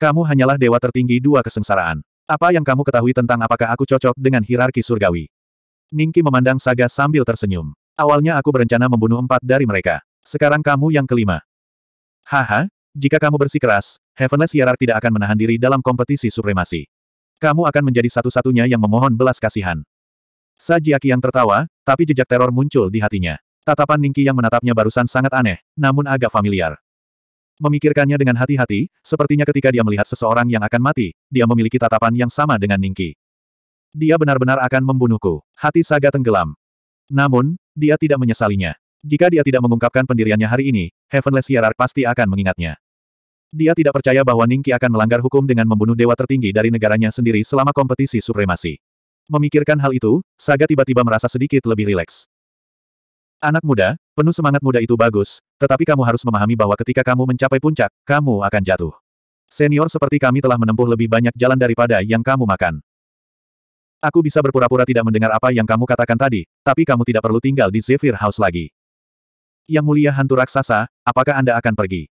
Kamu hanyalah dewa tertinggi dua kesengsaraan. Apa yang kamu ketahui tentang apakah aku cocok dengan hierarki surgawi? Ningki memandang Saga sambil tersenyum. Awalnya aku berencana membunuh empat dari mereka. Sekarang kamu yang kelima. Haha, jika kamu bersikeras, Heavenless Hierarch tidak akan menahan diri dalam kompetisi supremasi. Kamu akan menjadi satu-satunya yang memohon belas kasihan. Sajiaki yang tertawa, tapi jejak teror muncul di hatinya. Tatapan Ningki yang menatapnya barusan sangat aneh, namun agak familiar. Memikirkannya dengan hati-hati, sepertinya ketika dia melihat seseorang yang akan mati, dia memiliki tatapan yang sama dengan Ningki. Dia benar-benar akan membunuhku. Hati Saga tenggelam. Namun, dia tidak menyesalinya. Jika dia tidak mengungkapkan pendiriannya hari ini, Heavenless Hierarch pasti akan mengingatnya. Dia tidak percaya bahwa Ningki akan melanggar hukum dengan membunuh dewa tertinggi dari negaranya sendiri selama kompetisi supremasi. Memikirkan hal itu, Saga tiba-tiba merasa sedikit lebih rileks. Anak muda, penuh semangat muda itu bagus, tetapi kamu harus memahami bahwa ketika kamu mencapai puncak, kamu akan jatuh. Senior seperti kami telah menempuh lebih banyak jalan daripada yang kamu makan. Aku bisa berpura-pura tidak mendengar apa yang kamu katakan tadi, tapi kamu tidak perlu tinggal di Zephyr House lagi. Yang mulia hantu raksasa, apakah Anda akan pergi?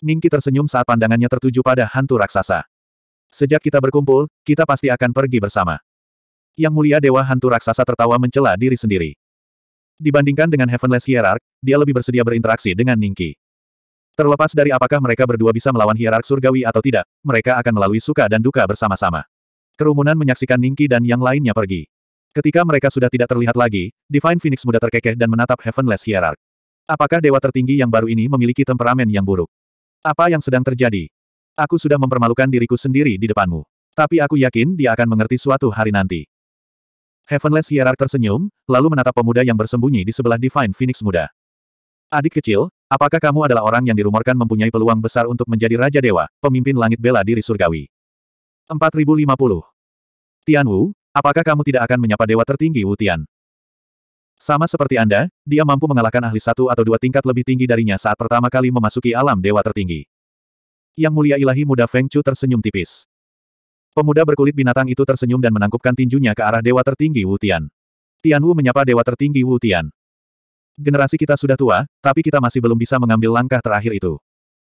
Ningki tersenyum saat pandangannya tertuju pada hantu raksasa. Sejak kita berkumpul, kita pasti akan pergi bersama. Yang mulia dewa hantu raksasa tertawa mencela diri sendiri. Dibandingkan dengan Heavenless Hierarch, dia lebih bersedia berinteraksi dengan Ningki. Terlepas dari apakah mereka berdua bisa melawan hierark surgawi atau tidak, mereka akan melalui suka dan duka bersama-sama. Kerumunan menyaksikan Ningki dan yang lainnya pergi. Ketika mereka sudah tidak terlihat lagi, Divine Phoenix muda terkekeh dan menatap Heavenless Hierarch. Apakah dewa tertinggi yang baru ini memiliki temperamen yang buruk? Apa yang sedang terjadi? Aku sudah mempermalukan diriku sendiri di depanmu. Tapi aku yakin dia akan mengerti suatu hari nanti. Heavenless Hierarch tersenyum, lalu menatap pemuda yang bersembunyi di sebelah Divine Phoenix muda. Adik kecil, apakah kamu adalah orang yang dirumorkan mempunyai peluang besar untuk menjadi Raja Dewa, pemimpin langit bela diri surgawi? 4050. Tian Wu, apakah kamu tidak akan menyapa Dewa tertinggi Wu Tian? Sama seperti Anda, dia mampu mengalahkan ahli satu atau dua tingkat lebih tinggi darinya saat pertama kali memasuki alam Dewa tertinggi. Yang mulia ilahi muda Feng Chu tersenyum tipis. Pemuda berkulit binatang itu tersenyum dan menangkupkan tinjunya ke arah dewa tertinggi Wu Tian. Tian Wu menyapa dewa tertinggi Wu Tian. Generasi kita sudah tua, tapi kita masih belum bisa mengambil langkah terakhir itu.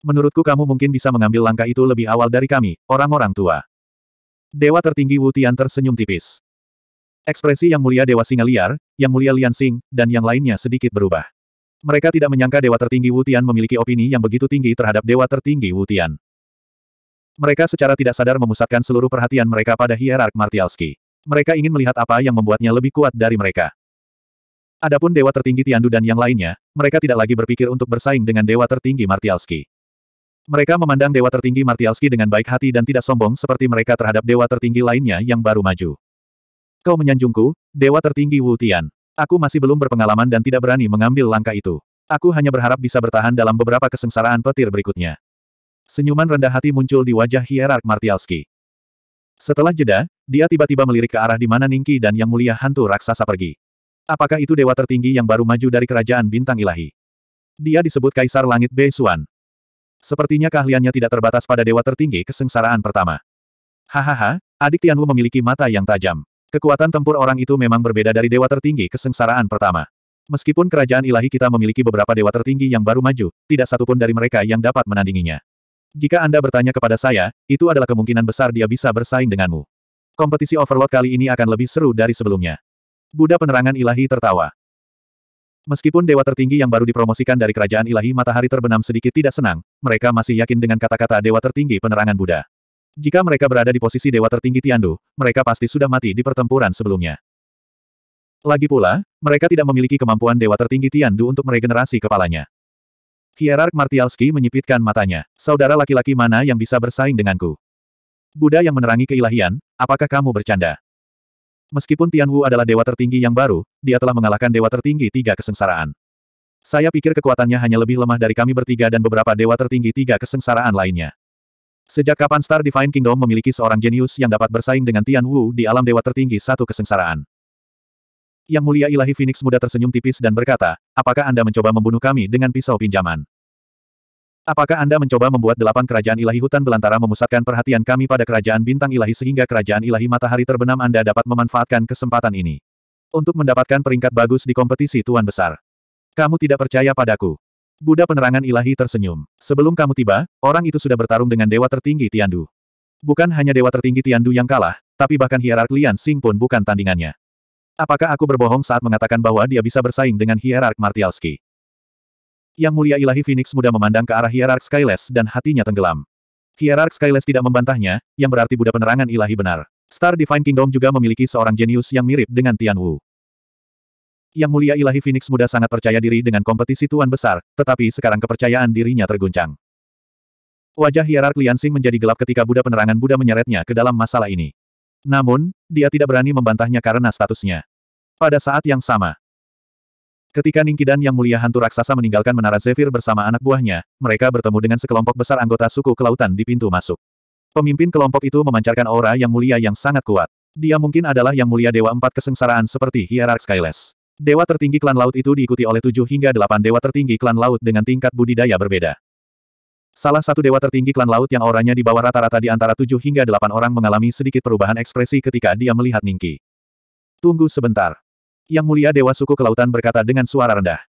Menurutku kamu mungkin bisa mengambil langkah itu lebih awal dari kami, orang-orang tua. Dewa tertinggi Wu Tian tersenyum tipis. Ekspresi yang mulia Dewa Singa Liar, yang mulia Lian Sing, dan yang lainnya sedikit berubah. Mereka tidak menyangka Dewa Tertinggi Wu Tian memiliki opini yang begitu tinggi terhadap Dewa Tertinggi Wu Tian. Mereka secara tidak sadar memusatkan seluruh perhatian mereka pada hierark Martialski. Mereka ingin melihat apa yang membuatnya lebih kuat dari mereka. Adapun dewa tertinggi Tiandu dan yang lainnya, mereka tidak lagi berpikir untuk bersaing dengan dewa tertinggi Martialski. Mereka memandang dewa tertinggi Martialski dengan baik hati dan tidak sombong seperti mereka terhadap dewa tertinggi lainnya yang baru maju. Kau menyanjungku, dewa tertinggi Wu Tian. Aku masih belum berpengalaman dan tidak berani mengambil langkah itu. Aku hanya berharap bisa bertahan dalam beberapa kesengsaraan petir berikutnya. Senyuman rendah hati muncul di wajah hierark Martialski. Setelah jeda, dia tiba-tiba melirik ke arah di mana Ningki dan Yang Mulia Hantu Raksasa pergi. Apakah itu dewa tertinggi yang baru maju dari kerajaan bintang ilahi? Dia disebut Kaisar Langit Beisuan. Sepertinya keahliannya tidak terbatas pada dewa tertinggi kesengsaraan pertama. Hahaha, adik Tianwu memiliki mata yang tajam. Kekuatan tempur orang itu memang berbeda dari dewa tertinggi kesengsaraan pertama. Meskipun kerajaan ilahi kita memiliki beberapa dewa tertinggi yang baru maju, tidak satupun dari mereka yang dapat menandinginya. Jika Anda bertanya kepada saya, itu adalah kemungkinan besar dia bisa bersaing denganmu. Kompetisi Overlord kali ini akan lebih seru dari sebelumnya. Buddha penerangan ilahi tertawa. Meskipun dewa tertinggi yang baru dipromosikan dari kerajaan ilahi matahari terbenam sedikit tidak senang, mereka masih yakin dengan kata-kata dewa tertinggi penerangan Buddha. Jika mereka berada di posisi dewa tertinggi Tiandu, mereka pasti sudah mati di pertempuran sebelumnya. Lagi pula, mereka tidak memiliki kemampuan dewa tertinggi Tiandu untuk meregenerasi kepalanya. Hierarch Martialski menyipitkan matanya. Saudara laki-laki mana yang bisa bersaing denganku? Buddha yang menerangi keilahian, apakah kamu bercanda? Meskipun Tian Wu adalah dewa tertinggi yang baru, dia telah mengalahkan dewa tertinggi tiga kesengsaraan. Saya pikir kekuatannya hanya lebih lemah dari kami bertiga dan beberapa dewa tertinggi tiga kesengsaraan lainnya. Sejak kapan Star Divine Kingdom memiliki seorang jenius yang dapat bersaing dengan Tian Wu di alam dewa tertinggi satu kesengsaraan? Yang mulia ilahi Phoenix muda tersenyum tipis dan berkata, apakah Anda mencoba membunuh kami dengan pisau pinjaman? Apakah Anda mencoba membuat delapan kerajaan ilahi hutan belantara memusatkan perhatian kami pada kerajaan bintang ilahi sehingga kerajaan ilahi matahari terbenam Anda dapat memanfaatkan kesempatan ini? Untuk mendapatkan peringkat bagus di kompetisi Tuan Besar. Kamu tidak percaya padaku. Buddha penerangan ilahi tersenyum. Sebelum kamu tiba, orang itu sudah bertarung dengan dewa tertinggi Tiandu. Bukan hanya dewa tertinggi Tiandu yang kalah, tapi bahkan hierarki Lian Sing pun bukan tandingannya. Apakah aku berbohong saat mengatakan bahwa dia bisa bersaing dengan hierark Martialski? Yang mulia ilahi Phoenix mudah memandang ke arah hierark Skyless dan hatinya tenggelam. Hierark Skyless tidak membantahnya, yang berarti Buddha penerangan ilahi benar. Star Divine Kingdom juga memiliki seorang jenius yang mirip dengan Tian Wu. Yang mulia ilahi Phoenix muda sangat percaya diri dengan kompetisi tuan besar, tetapi sekarang kepercayaan dirinya terguncang. Wajah hierark Liansing menjadi gelap ketika Buddha penerangan Buddha menyeretnya ke dalam masalah ini. Namun, dia tidak berani membantahnya karena statusnya. Pada saat yang sama, ketika Ningkidan yang mulia hantu raksasa meninggalkan menara Zephyr bersama anak buahnya, mereka bertemu dengan sekelompok besar anggota suku kelautan di pintu masuk. Pemimpin kelompok itu memancarkan aura yang mulia yang sangat kuat. Dia mungkin adalah yang mulia dewa empat kesengsaraan seperti Hierarch Skyless. Dewa tertinggi klan laut itu diikuti oleh tujuh hingga delapan dewa tertinggi klan laut dengan tingkat budidaya berbeda. Salah satu dewa tertinggi klan laut yang auranya di bawah rata-rata di antara tujuh hingga delapan orang mengalami sedikit perubahan ekspresi ketika dia melihat Ningki. Tunggu sebentar. Yang mulia dewa suku kelautan berkata dengan suara rendah.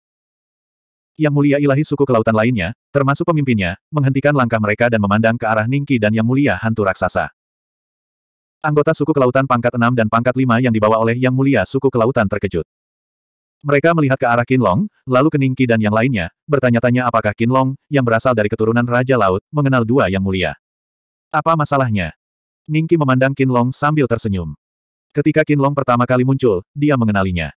Yang mulia ilahi suku kelautan lainnya, termasuk pemimpinnya, menghentikan langkah mereka dan memandang ke arah Ningki dan yang mulia hantu raksasa. Anggota suku kelautan pangkat enam dan pangkat lima yang dibawa oleh yang mulia suku kelautan terkejut. Mereka melihat ke arah Kinlong, lalu ke Ninki dan yang lainnya, bertanya-tanya apakah Kinlong, yang berasal dari keturunan Raja Laut, mengenal dua yang mulia. Apa masalahnya? Ningki memandang Kinlong sambil tersenyum. Ketika Kinlong pertama kali muncul, dia mengenalinya.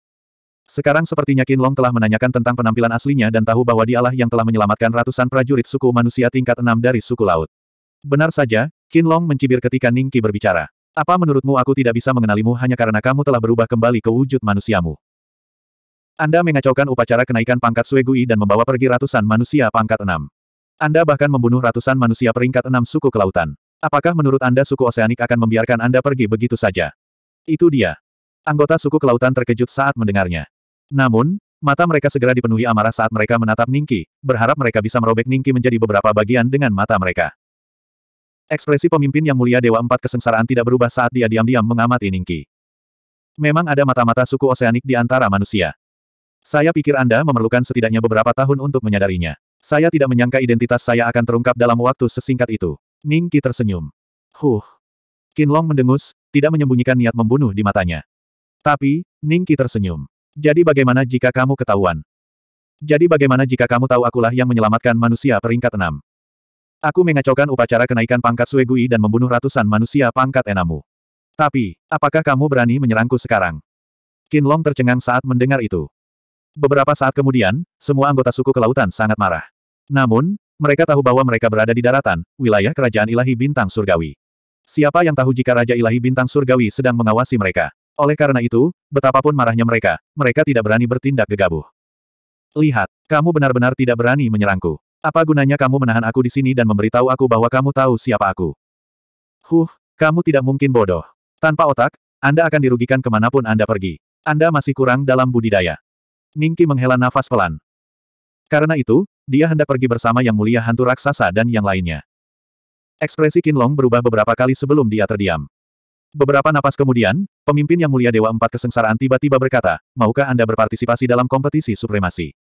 Sekarang sepertinya Kinlong telah menanyakan tentang penampilan aslinya dan tahu bahwa dialah yang telah menyelamatkan ratusan prajurit suku manusia tingkat enam dari suku laut. Benar saja, Kinlong mencibir ketika Ningki berbicara. Apa menurutmu aku tidak bisa mengenalimu hanya karena kamu telah berubah kembali ke wujud manusiamu? Anda mengacaukan upacara kenaikan pangkat Suegui dan membawa pergi ratusan manusia pangkat enam. Anda bahkan membunuh ratusan manusia peringkat enam suku kelautan. Apakah menurut Anda suku oseanik akan membiarkan Anda pergi begitu saja? Itu dia. Anggota suku kelautan terkejut saat mendengarnya. Namun, mata mereka segera dipenuhi amarah saat mereka menatap Ningki, berharap mereka bisa merobek Ningki menjadi beberapa bagian dengan mata mereka. Ekspresi pemimpin yang mulia Dewa Empat Kesengsaraan tidak berubah saat dia diam-diam mengamati Ningki. Memang ada mata-mata suku oseanik di antara manusia. Saya pikir Anda memerlukan setidaknya beberapa tahun untuk menyadarinya. Saya tidak menyangka identitas saya akan terungkap dalam waktu sesingkat itu. Ning Qi tersenyum. Huh. Qin Long mendengus, tidak menyembunyikan niat membunuh di matanya. Tapi, Ning Qi tersenyum. Jadi bagaimana jika kamu ketahuan? Jadi bagaimana jika kamu tahu akulah yang menyelamatkan manusia peringkat enam? Aku mengacaukan upacara kenaikan pangkat Suegui dan membunuh ratusan manusia pangkat enamu. Tapi, apakah kamu berani menyerangku sekarang? Qin Long tercengang saat mendengar itu. Beberapa saat kemudian, semua anggota suku kelautan sangat marah. Namun, mereka tahu bahwa mereka berada di daratan, wilayah kerajaan ilahi bintang surgawi. Siapa yang tahu jika Raja Ilahi Bintang Surgawi sedang mengawasi mereka? Oleh karena itu, betapapun marahnya mereka, mereka tidak berani bertindak gegabah. Lihat, kamu benar-benar tidak berani menyerangku. Apa gunanya kamu menahan aku di sini dan memberitahu aku bahwa kamu tahu siapa aku? Huh, kamu tidak mungkin bodoh. Tanpa otak, Anda akan dirugikan kemanapun Anda pergi. Anda masih kurang dalam budidaya. Ningki menghela nafas pelan. Karena itu, dia hendak pergi bersama Yang Mulia Hantu Raksasa dan yang lainnya. Ekspresi Kinlong berubah beberapa kali sebelum dia terdiam. Beberapa napas kemudian, pemimpin Yang Mulia Dewa Empat Kesengsaraan tiba-tiba berkata, maukah Anda berpartisipasi dalam kompetisi supremasi?